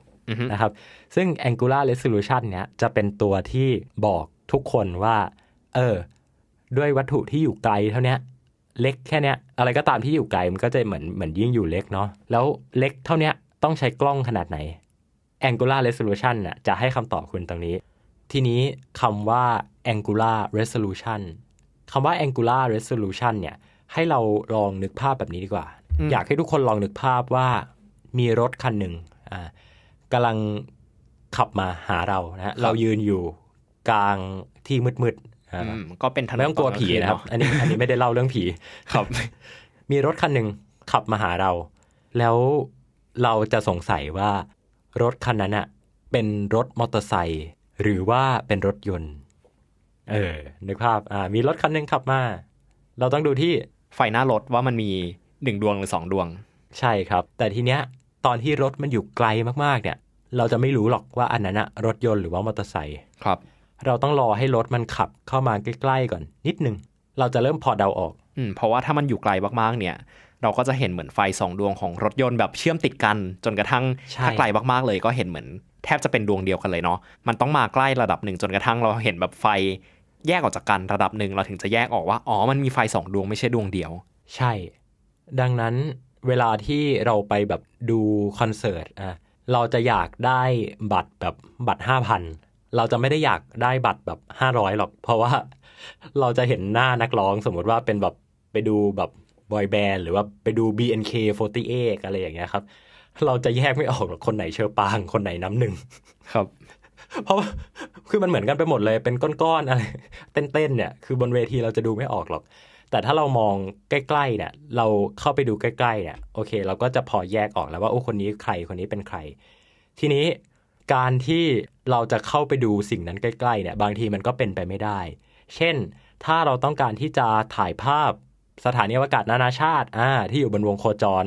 Speaker 1: นะครับซึ่ง angular resolution เนี่ยจะเป็นตัวที่บอกทุกคนว่า เออ ด้วยวัตถุที่อยู่ไกลเท่านี้เล็กแค่เนี้ย อะไรก็ตามที่อยู่ไกลมันก็จะเหมือนเหมือนยิ่งอยู่เล็กเนาะแล้วเล็กเท่านี้ต้องใช้กล้องขนาดไหน angular resolution น่ะจะให้คำตอบคุณตรงนี้ ทีนี้คำว่า angular resolution คำว่า angular resolution เนี่ยให้เราลองนึกภาพแบบนี้ดีกว่า อยากให้ทุกคนลองนึกภาพว่า มีรถคันหนึ่งกำลังขับมาหาเรานะเรายืนอยู่กลางที่มืดๆก็เป็นถนนไม่ต้องกลัวผีนะครับ อันนี้อันนี้ไม่ได้เล่าเรื่องผีครับมีรถคันหนึ่งขับมาหาเรา แล้วเราจะสงสัยว่ารถคันนั้นอะเป็นรถมอเตอร์ไซค์หรือว่าเป็นรถยนต์ เออนึกภาพอ่ามีรถคันหนึ่งขับมา เราต้องดูที่ ไฟหน้ารถว่ามันมีหนึ่งดวงหรือสองดวง ใช่ครับ แต่ทีเนี้ยตอนที่รถมันอยู่ไกลมากๆเนี่ยเราจะไม่รู้หรอกว่าอันนั้นอะรถยนต์หรือว่ามอเตอร์ไซค์ครับ เราต้องรอให้รถมันขับเข้ามาใกล้ ๆ ก่อนนิดนึง เราจะเริ่มพอเดาออกอืมเพราะว่าถ้ามันอยู่ไกลมากๆเนี่ยเราก็จะเห็นเหมือนไฟสองดวงของรถยนต์แบบเชื่อมติดกันจนกระทั่งถ้าไกลมากๆเลยก็เห็นเหมือน แทบจะเป็นดวงเดียวกันเลยเนาะมันต้องมาใกล้ระดับหนึ่งจนกระทั่งเราเห็นแบบไฟ แยกออกจากกันระดับหนึ่งเราถึงจะแยกออกว่าอ๋อมันมีไฟสองดวงไม่ใช่ดวงเดียวใช่ ดังนั้นเวลาที่เราไปแบบดูคอนเสิร์ตอ่ะเราจะอยากได้บัตรแบบบัตรห้าพันเราจะไม่ได้อยากได้บัตรแบบห้าร้อยหรอก เพราะว่าเราจะเห็นหน้านักร้องสมมติว่าเป็นแบบไปดูแบบอยแบนด์หรือว่าไปดู BNK48 อะไรอย่างเงี้ยครับเราจะแยกไม่ออกหรอกคนไหนเชอปางคนไหนน้ำหนึ่งครับ เพราะ คือมันเหมือนกันไปหมดเลย เป็นก้อนๆอะไรเต้นๆเนี่ย คือบนเวทีเราจะดูไม่ออกหรอก แต่ถ้าเรามองใกล้ๆเนี่ย เราเข้าไปดูใกล้ๆเนี่ยโอเค เราก็จะพอแยกออกแล้วว่าโอ้คนนี้ใครคนนี้เป็นใคร ทีนี้การที่เราจะเข้าไปดูสิ่งนั้นใกล้ ๆ เนี่ย บางทีมันก็เป็นไปไม่ได้ เช่น ถ้าเราต้องการที่จะถ่ายภาพสถานีอวกาศนานาชาติอ่าที่อยู่บนวงโคจร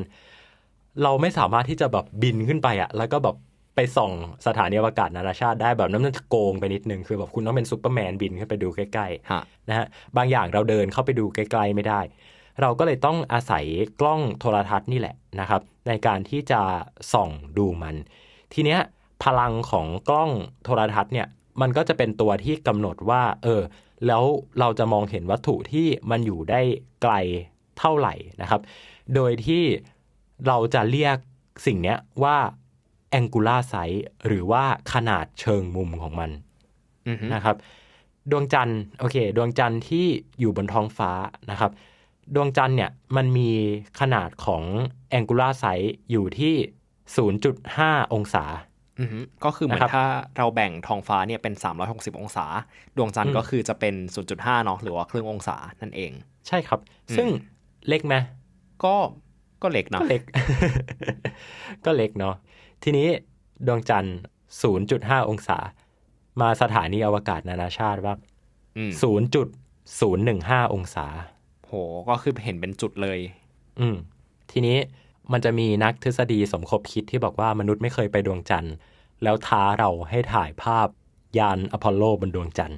Speaker 1: เราไม่สามารถที่จะแบบบินขึ้นไปอะแล้วก็แบบไปส่องสถานีอวกาศนานาชาติได้แบบนั้นมันจะโกงไปนิดนึงคือแบบคุณต้องเป็นซูเปอร์แมนบินขึ้นไปดูใกล้ๆนะฮะบางอย่างเราเดินเข้าไปดูใกล้ ๆไม่ได้ เราก็เลยต้องอาศัยกล้องโทรทัศน์นี่แหละนะครับ ในการที่จะส่องดูมัน ทีเนี้ยพลังของกล้องโทรทัศน์เนี่ยมันก็จะเป็นตัวที่กำหนดว่า เออแล้วเราจะมองเห็นวัตถุที่มันอยู่ได้ไกลเท่าไหร่นะครับ โดยที่เราจะเรียกสิ่งนี้ว่า angular size หรือว่าขนาดเชิงมุมของมันนะครับ ดวงจันทร์โอเค ดวงจันทร์ที่อยู่บนท้องฟ้านะครับ ดวงจันทร์เนี่ยมันมีขนาดของ angular size อยู่ที่ 0.5 องศาก็คือเหมือนถ้าเราแบ่งทองฟ้าเนี่ยเป็น 360 องศา ดวงจันทร์ก็คือจะเป็น 0.5เนาะหรือว่า ครึ่งองศานั่นเอง ใช่ครับ ซึ่งเล็กไหมก็ก็เล็กเนาะก็เล็ก ก็เล็กเนาะทีนี้ดวงจันทร์ 0.5 องศา มาสถานีอวกาศนานาชาติว่า0.015 องศา โหก็คือเห็นเป็นจุดเลย อืม ทีนี้มันจะมีนักทฤษฎีสมคบคิดที่บอกว่า มนุษย์ไม่เคยไปดวงจันทร์แล้วท้าเราให้ถ่ายภาพยานอพอลโลบนดวงจันทร์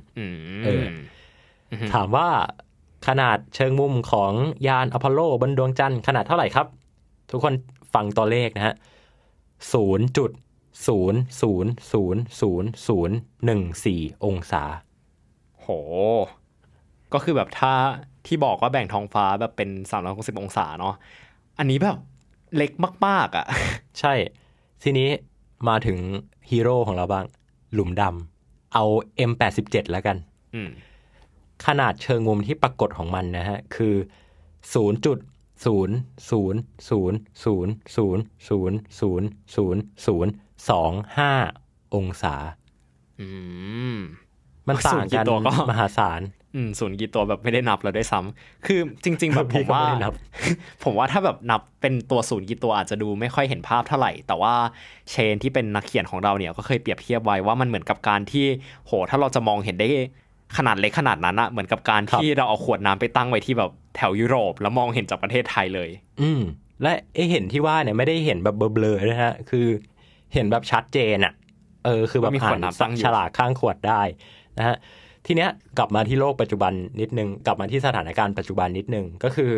Speaker 1: เออถามว่าขนาดเชิงมุมของยานอพอลโลบนดวงจันทร์ขนาดเท่าไหร่ครับ ทุกคนฟังตัวเลขนะฮะศูนย์จุดศูนย์ศูนย์ศูนย์ศูนย์ศูนย์หนึ่งสี่องศา โห ก็คือแบบถ้า ที่บอกว่าแบ่งท้องฟ้าแบบเป็นสามร้อยหกสิบองศาเนาะอันนี้แบบเล็กมาก ๆ อ่ะ ใช่ ทีนี้มาถึงฮีโร่ของเราบ้างหลุมดำเอา M87 แล้วกันขนาดเชิงมุมที่ปรากฏของมันนะฮะ คือ0.00000000025 องศามันต่างกัน มหาศาลอืมศูนย์กี่ตัวแบบไม่ได้นับเราได้ซ้ำ คือจริงๆแบบผมว่าผมว่าถ้าแบบนับเป็นตัวศูนย์กี่ตัวอาจจะดูไม่ค่อยเห็นภาพเท่าไหร่ แต่ว่าเชนที่เป็นนักเขียนของเราเนี่ยก็เคยเปรียบเทียบไว้ว่ามันเหมือนกับการที่โห ถ้าเราจะมองเห็นได้ขนาดเล็กขนาดนั้นอะเหมือนกับการที่เราเอาขวดน้ำไปตั้งไว้ที่แบบแถวยุโรป แล้วมองเห็นจากประเทศไทยเลย อืมและไอเห็นที่ว่าเนี่ยไม่ได้เห็นแบบเบลอๆนะฮะคือ เห็นแบบชัดเจนอะเออ คือแบบข่านสักฉลากข้างขวดได้ นะฮะทีเนี้ยกลับมาที่โลกปัจจุบันนิดนึงกลับมาที่สถานการณ์ปัจจุบันนิดนึง ก็คือ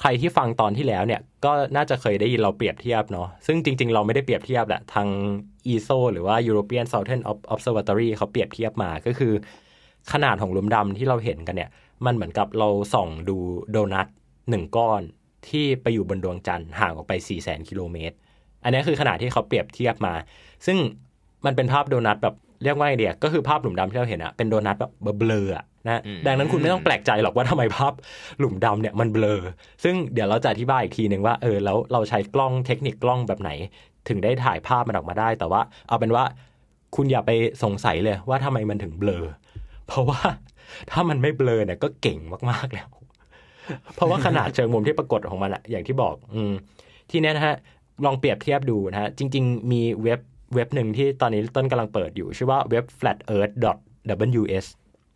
Speaker 1: ใครที่ฟังตอนที่แล้วเนี่ยก็น่าจะเคยได้ยินเราเปรียบเทียบเนาะซึ่งจริง ๆเราไม่ได้เปรียบเทียบแหละทางอีโซหรือว่า European Southern Observatory เขาเปรียบเทียบมาก็คือขนาดของหลุมดำที่เราเห็นกันเนี่ยมันเหมือนกับเราส่องดูโดนัทหนึ่งก้อนที่ไปอยู่บนดวงจันทร์ห่างออกไป 4 0 0 0 0 0 กิโลเมตร อันนี้คือขนาดที่เขาเปรียบเทียบมาซึ่งมันเป็นภาพโดนัทแบบเรียกว่าไอเดียก็คือภาพหลุมดำที่เราเห็นอะเป็นโดนัทแบบเบลอนะดังนั้นคุณไม่ต้องแปลกใจหรอกว่าทำไมภาพ หลุมดำเนี่ยมันเบลอ ซึ่งเดี๋ยวเราจะอธิบายอีกทีหนึ่งว่าเออ แล้วเราใช้กล้องเทคนิคกล้องแบบไหน ถึงได้ถ่ายภาพมันออกมาได้ แต่ว่า เอาเป็นว่า คุณอย่าไปสงสัยเลย ว่าทำไมมันถึงเบลอ เพราะว่าถ้ามันไม่เบลอ เนี่ย ก็เก่งมากๆแล้ว เพราะว่าขนาดเชิงมุมที่ปรากฏของมันอะอย่างที่บอก อืม ที่นี้นะฮะลองเปรียบเทียบดูนะฮะจริง ๆมีเว็บเว็บหนึ่งที่ตอนนี้ต้นกำลังเปิดอยู่ชื่อว่าเว็บ flat earth ws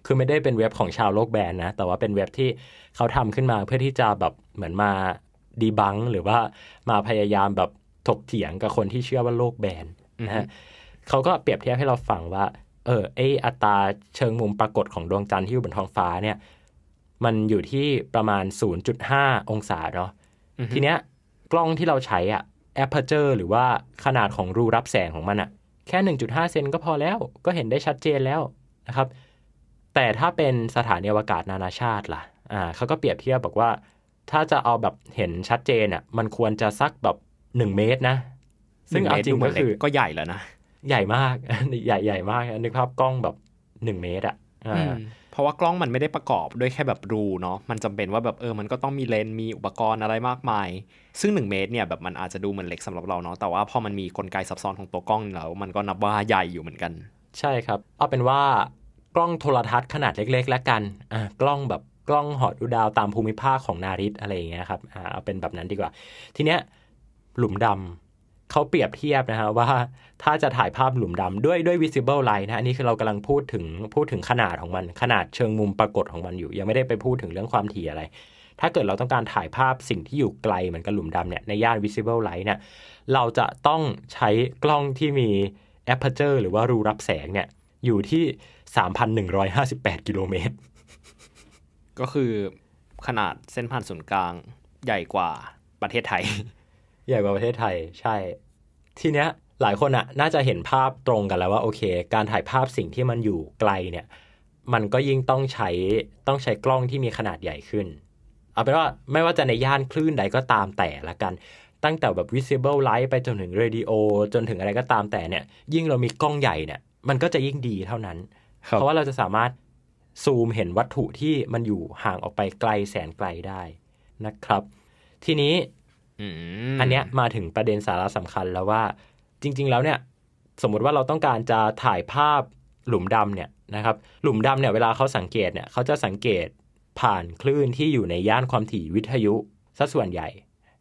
Speaker 1: คือไม่ได้เป็นเว็บของชาวโลกแบนนะ แต่ว่าเป็นเว็บที่เขาทำขึ้นมาเพื่อที่จะแบบเหมือนมาดีบังหรือว่ามาพยายามแบบถกเถียงกับคนที่เชื่อว่าโลกแบนนะฮะเขาก็เปรียบเทียบให้เราฟังว่า เออไออัตราเชิงมุมปรากฏของดวงจันทร์ที่อยู่บนท้องฟ้าเนี่ยมันอยู่ที่ประมาณ 0.5 องศาเนาะทีเนี้ยกล้องที่เราใช้อะ่ะแอปปเอร์เจอร์หรือว่าขนาดของรูรับแสงของมันอะแค่ 1.5เซนก็พอแล้วก็เห็นได้ชัดเจนแล้วนะครับ แต่ถ้าเป็นสถานีอวกาศนานาชาติล่ะอ่าเขาก็เปรียบเทียบบอกว่า ถ้าจะเอาแบบเห็นชัดเจนอะมันควรจะสักแบบ 1 เมตรนะ ซึ่งเอาจริงก็คือก็ใหญ่แล้วนะ ใหญ่มาก ใหญ่ใหญ่มาก นึกภาพกล้องแบบ 1 เมตรอะอ่าราะว่ากล้องมันไม่ได้ประกอบด้วยแค่แบบรูเนาะ มันจำเป็นว่าแบบเออ มันก็ต้องมีเลนส์ มีอุปกรณ์อะไรมากมาย ซึ่ง 1 เมตรเนี่ยแบบมันอาจจะดูเหมือนเล็กสำหรับเราเนาะ แต่ว่าพอมันมีกลไกซับซ้อนของตัวกล้องแล้ว มันก็นับว่าใหญ่อยู่เหมือนกัน ใช่ครับ เอาเป็นว่ากล้องโทรทัศน์ขนาดเล็กๆแล้วกัน อ่ากล้องแบบกล้องหอดูดาวตามภูมิภาคของนาริตอะไรอย่างเงี้ยครับ อ่าเอาเป็นแบบนั้นดีกว่า ทีเนี้ยหลุมดำเขาเปรียบเทียบนะฮะว่าถ้าจะถ่ายภาพหลุมดำด้วยด้วย visible light นะอันนี้คือเรากำลังพูดถึงพูดถึงขนาดของมัน ขนาดเชิงมุมปรากฏของมันอยู่ ยังไม่ได้ไปพูดถึงเรื่องความถี่อะไร ถ้าเกิดเราต้องการถ่ายภาพสิ่งที่อยู่ไกลเหมือนกับหลุมดำเนี่ยในย่าน visible light เนี่ยเราจะต้องใช้กล้องที่มี aperture หรือว่ารูรับแสงเนี่ยอยู่ที่ 3,158 กิโลเมตรก็คือขนาดเส้นผ่านศูนย์กลางใหญ่กว่าประเทศไทยใหญ่กว่าประเทศไทยใช่ ทีเนี้ยหลายคนอะน่าจะเห็นภาพตรงกันแล้วว่า โอเค การถ่ายภาพสิ่งที่มันอยู่ไกลเนี่ย มันก็ยิ่งต้องใช้ต้องใช้กล้องที่มีขนาดใหญ่ขึ้นเอาเป็นว่าไม่ว่าจะในย่านคลื่นใดก็ตามแต่ละกันตั้งแต่แบบ visible light ไปจนถึงเรดิโอจนถึงอะไรก็ตามแต่เนี่ย ยิ่งเรามีกล้องใหญ่เนี่ยมันก็จะยิ่งดีเท่านั้น เพราะว่าเราจะสามารถซูมเห็นวัตถุที่มันอยู่ห่างออกไปไกลแสนไกลได้นะครับ ทีนี้อันเนี้ยมาถึงประเด็นสาระสำคัญแล้วว่าจริง ๆ แล้วเนี่ยสมมติว่าเราต้องการจะถ่ายภาพหลุมดำเนี่ยนะครับหลุมดำเนี่ยเวลาเขาสังเกตเนี่ยเขาจะสังเกตผ่านคลื่นที่อยู่ในย่านความถี่วิทยุซะส่วนใหญ่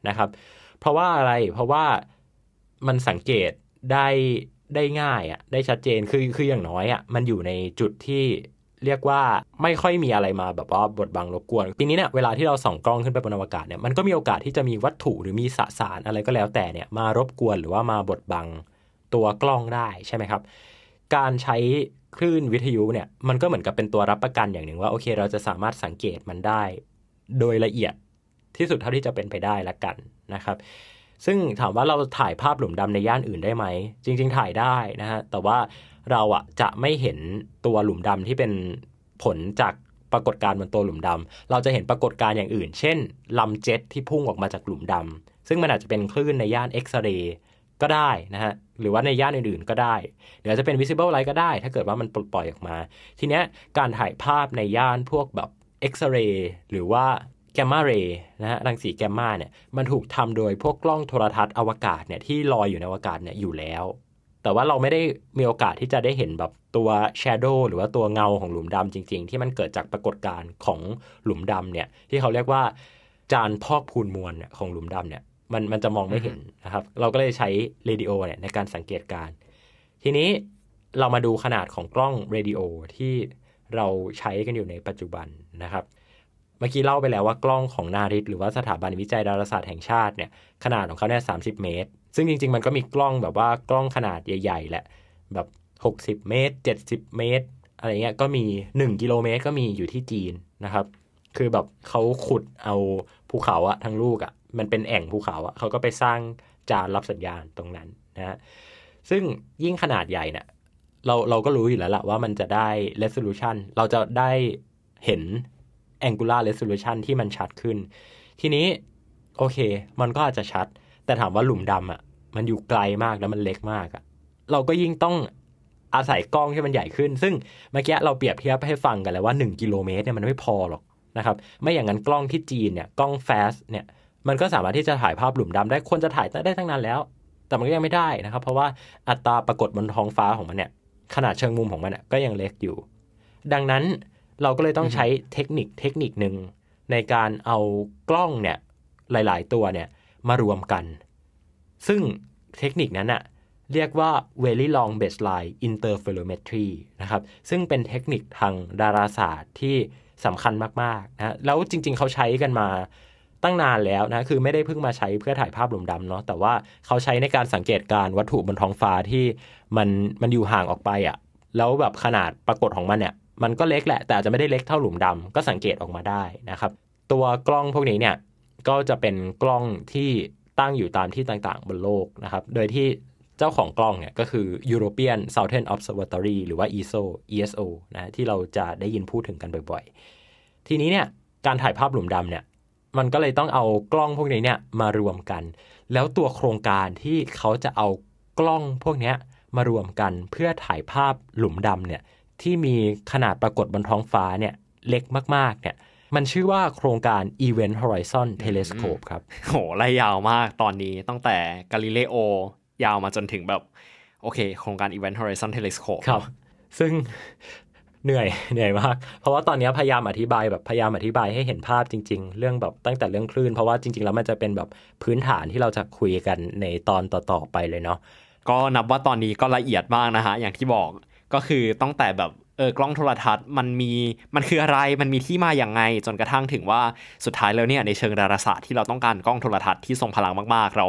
Speaker 1: นะครับ เพราะว่าอะไรเพราะว่ามันสังเกตได้ได้ง่ายอะ่ะได้ชัดเจนคือคืออย่างน้อยอะ่ะมันอยู่ในจุดที่เรียกว่าไม่ค่อยมีอะไรมาแบบว่าบดบังรบกวนปีนี้เนี่ยเวลาที่เราส่องกล้องขึ้นไปบนอวกาศเนี่ยมันก็มีโอกาสที่จะมีวัตถุหรือมีสสารอะไรก็แล้วแต่เนี่ยมารบกวนหรือว่ามาบดบังตัวกล้องได้ใช่ไหมครับ การใช้คลื่นวิทยุเนี่ยมันก็เหมือนกับเป็นตัวรับประกันอย่างหนึ่งว่าโอเค เราจะสามารถสังเกตมันได้ โดยละเอียดที่สุดเท่าที่จะเป็นไปได้ละกันนะครับ ซึ่งถามว่าเราถ่ายภาพหลุมดำในย่านอื่นได้ไหมจริง ๆ ถ่ายได้นะฮะแต่ว่าเราอะจะไม่เห็นตัวหลุมดำที่เป็นผลจากปรากฏการณ์บนตัวหลุมดำ เราจะเห็นปรากฏการณ์อย่างอื่น เช่นลำเจ็ตที่พุ่งออกมาจากหลุมดำ ซึ่งมันอาจจะเป็นคลื่นในย่านเอ็กซเรย์ก็ได้นะฮะ หรือว่าในย่านอื่นๆก็ได้หรือจะเป็น visible light ก็ได้ ถ้าเกิดว่ามันปล่อยออกมา ทีเนี้ยการถ่ายภาพในย่านพวกแบบเอ็กซเรย์หรือว่าแกมมาเรย์นะฮะ รังสีแกมมาเนี่ยมันถูกทำโดยพวกกล้องโทรทัศน์อวกาศเนี่ยที่ลอยอยู่ในอวกาศเนี่ยอยู่แล้วแต่ว่าเราไม่ได้มีโอกาสที่จะได้เห็นแบบตัวแชโดว์หรือว่าตัวเงาของหลุมดำจริง ๆ ที่มันเกิดจากปรากฏการณ์ของหลุมดำเนี่ยที่เขาเรียกว่า จานพอกพูนมวลของหลุมดำเนี่ยมันมันจะมองไม่เห็นนะครับเราก็เลยใช้เรดิโอเนี่ยในการสังเกตการ ทีนี้เรามาดูขนาดของกล้องเรดิโอที่เราใช้กันอยู่ในปัจจุบันนะครับ เมื่อกี้เล่าไปแล้วว่ากล้องของนาริตหรือว่าสถาบันวิจัยดาราศาสตร์แห่งชาติเนี่ยขนาดของเขาเนี่ยสาเมตรซึ่งจริง ๆ มันก็มีกล้องแบบว่ากล้องขนาดใหญ่ ๆ แหละแบบ 60 เมตร 70 เมตร อะไรเงี้ยก็มี 1 กิโลเมตรก็มีอยู่ที่จีนนะครับ คือแบบเขาขุดเอาภูเขาอะทั้งลูกอะมันเป็นแอ่งภูเขาอะเขาก็ไปสร้างจานรับสัญญาณตรงนั้นนะฮะซึ่งยิ่งขนาดใหญ่เนี่ยเราเราก็รู้อยู่แล้วละว่ามันจะได้ resolution เราจะได้เห็น angular resolution ที่มันชัดขึ้น ทีนี้โอเค มันก็อาจจะชัดแต่ถามว่าหลุมดำอะมันอยู่ไกลมากแล้วมันเล็กมากอะเราก็ยิ่งต้องอาศัยกล้องที่มันใหญ่ขึ้น ซึ่งเมื่อกี้เราเปรียบเทียบให้ฟังกันแล้วว่า1กิโลเมตรเนี่ยมันไม่พอหรอกนะครับ ไม่อย่างนั้นกล้องที่จีนเนี่ยกล้องแฟสเนี่ยมันก็สามารถที่จะถ่ายภาพหลุมดำได้ควรจะถ่ายได้ทั้งนั้นแล้ว แต่มันก็ยังไม่ได้นะครับ เพราะว่าอัตราปรากฏบนท้องฟ้าของมันเนี่ยขนาดเชิงมุมของมันก็ยังเล็กอยู่ ดังนั้นเราก็เลยต้องใช้เทคนิคเทคนิคหนึ่งในการเอากล้องเนี่ยหลาย ๆ ตัวเนี่ยมารวมกันซึ่งเทคนิคนั้นอะเรียกว่า very long baseline interferometry นะครับซึ่งเป็นเทคนิคทางดาราศาสตร์ที่สำคัญมากๆนะแล้วจริงๆเขาใช้กันมาตั้งนานแล้วนะคือไม่ได้เพิ่งมาใช้เพื่อถ่ายภาพหลุมดำเนาะ แต่ว่าเขาใช้ในการสังเกตการวัตถุบนท้องฟ้าที่มันมันอยู่ห่างออกไปอะ่ะแล้วแบบขนาดปรากฏของมันเนี่ยมันก็เล็กแหละ แต่จจะไม่ได้เล็กเท่าหลุมดำ ก็สังเกตออกมาได้นะครับตัวกล้องพวกนี้เนี่ยก็จะเป็นกล้องที่ตั้งอยู่ตามที่ต่างๆบนโลกนะครับ โดยที่เจ้าของกล้องเนี่ยก็คือ European Southern Observatory หรือว่า ESO ESO นะที่เราจะได้ยินพูดถึงกันบ่อย ๆ ทีนี้เนี่ยการถ่ายภาพหลุมดำเนี่ยมันก็เลยต้องเอากล้องพวกนี้เนี่ยมารวมกัน แล้วตัวโครงการที่เขาจะเอากล้องพวกนี้มารวมกันเพื่อถ่ายภาพหลุมดำเนี่ยที่มีขนาดปรากฏบนท้องฟ้าเนี่ยเล็กมาก ๆเนี่ยมันชื่อว่าโครงการ Event Horizon Telescope ครับ โหไล่ยาวมาก ตอนนี้ตั้งแต่กาลิเลโอยาวมาจนถึงแบบโอเค โครงการ Event Horizon Telescope ครับ ซึ่งเหนื่อย เหนื่อยมาก เพราะว่าตอนนี้พยายามอธิบายแบบพยายามอธิบายให้เห็นภาพจริง ๆ เรื่องแบบตั้งแต่เรื่องคลื่น เพราะว่าจริง ๆ แล้วมันจะเป็นแบบพื้นฐานที่เราจะคุยกันในตอนต่อๆ ไปเลยเนาะ ก็นับว่าตอนนี้ก็ละเอียดมากนะฮะ อย่างที่บอกก็คือตั้งแต่แบบเออกล้องโทรทัศน์มันมีมันคืออะไรมันมีที่มาอย่างไง จนกระทั่งถึงว่าสุดท้ายแล้วเนี่ยในเชิงดาราศาสตร์ที่เราต้องการกล้องโทรทัศน์ที่ทรงพลังมาก ๆ เรา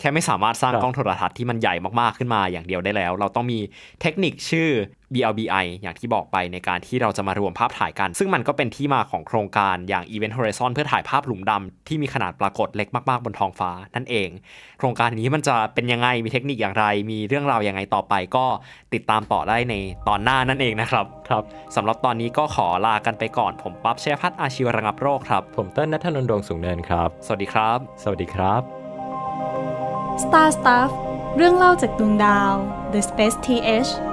Speaker 1: แค่ไม่สามารถสร้างกล้องโทรทัศน์ที่มันใหญ่มาก ๆ ขึ้นมา อย่างเดียวได้แล้ว เราต้องมีเทคนิคชื่อ BLBI อย่างที่บอกไปในการที่เราจะมารวมภาพถ่ายกัน ซึ่งมันก็เป็นที่มาของโครงการอย่าง Event Horizon เพื่อถ่ายภาพหลุมดำที่มีขนาดปรากฏเล็กมากๆบนท้องฟ้านั่นเอง โครงการนี้มันจะเป็นยังไงมีเทคนิคอย่างไร มีเรื่องราวยังไงต่อไปก็ติดตามต่อได้ในตอนหน้านั่นเองนะครับ ครับสำหรับตอนนี้ก็ขอลากันไปก่อน ผมปั๊บเชฟพัฒอาชีวระงับโรคครับผมเต้นนัทนนดวงสูงเนินครับ สวัสดีครับ สวัสดีครับ Star Stuff เรื่องเล่าจากดวงดาว The Space TH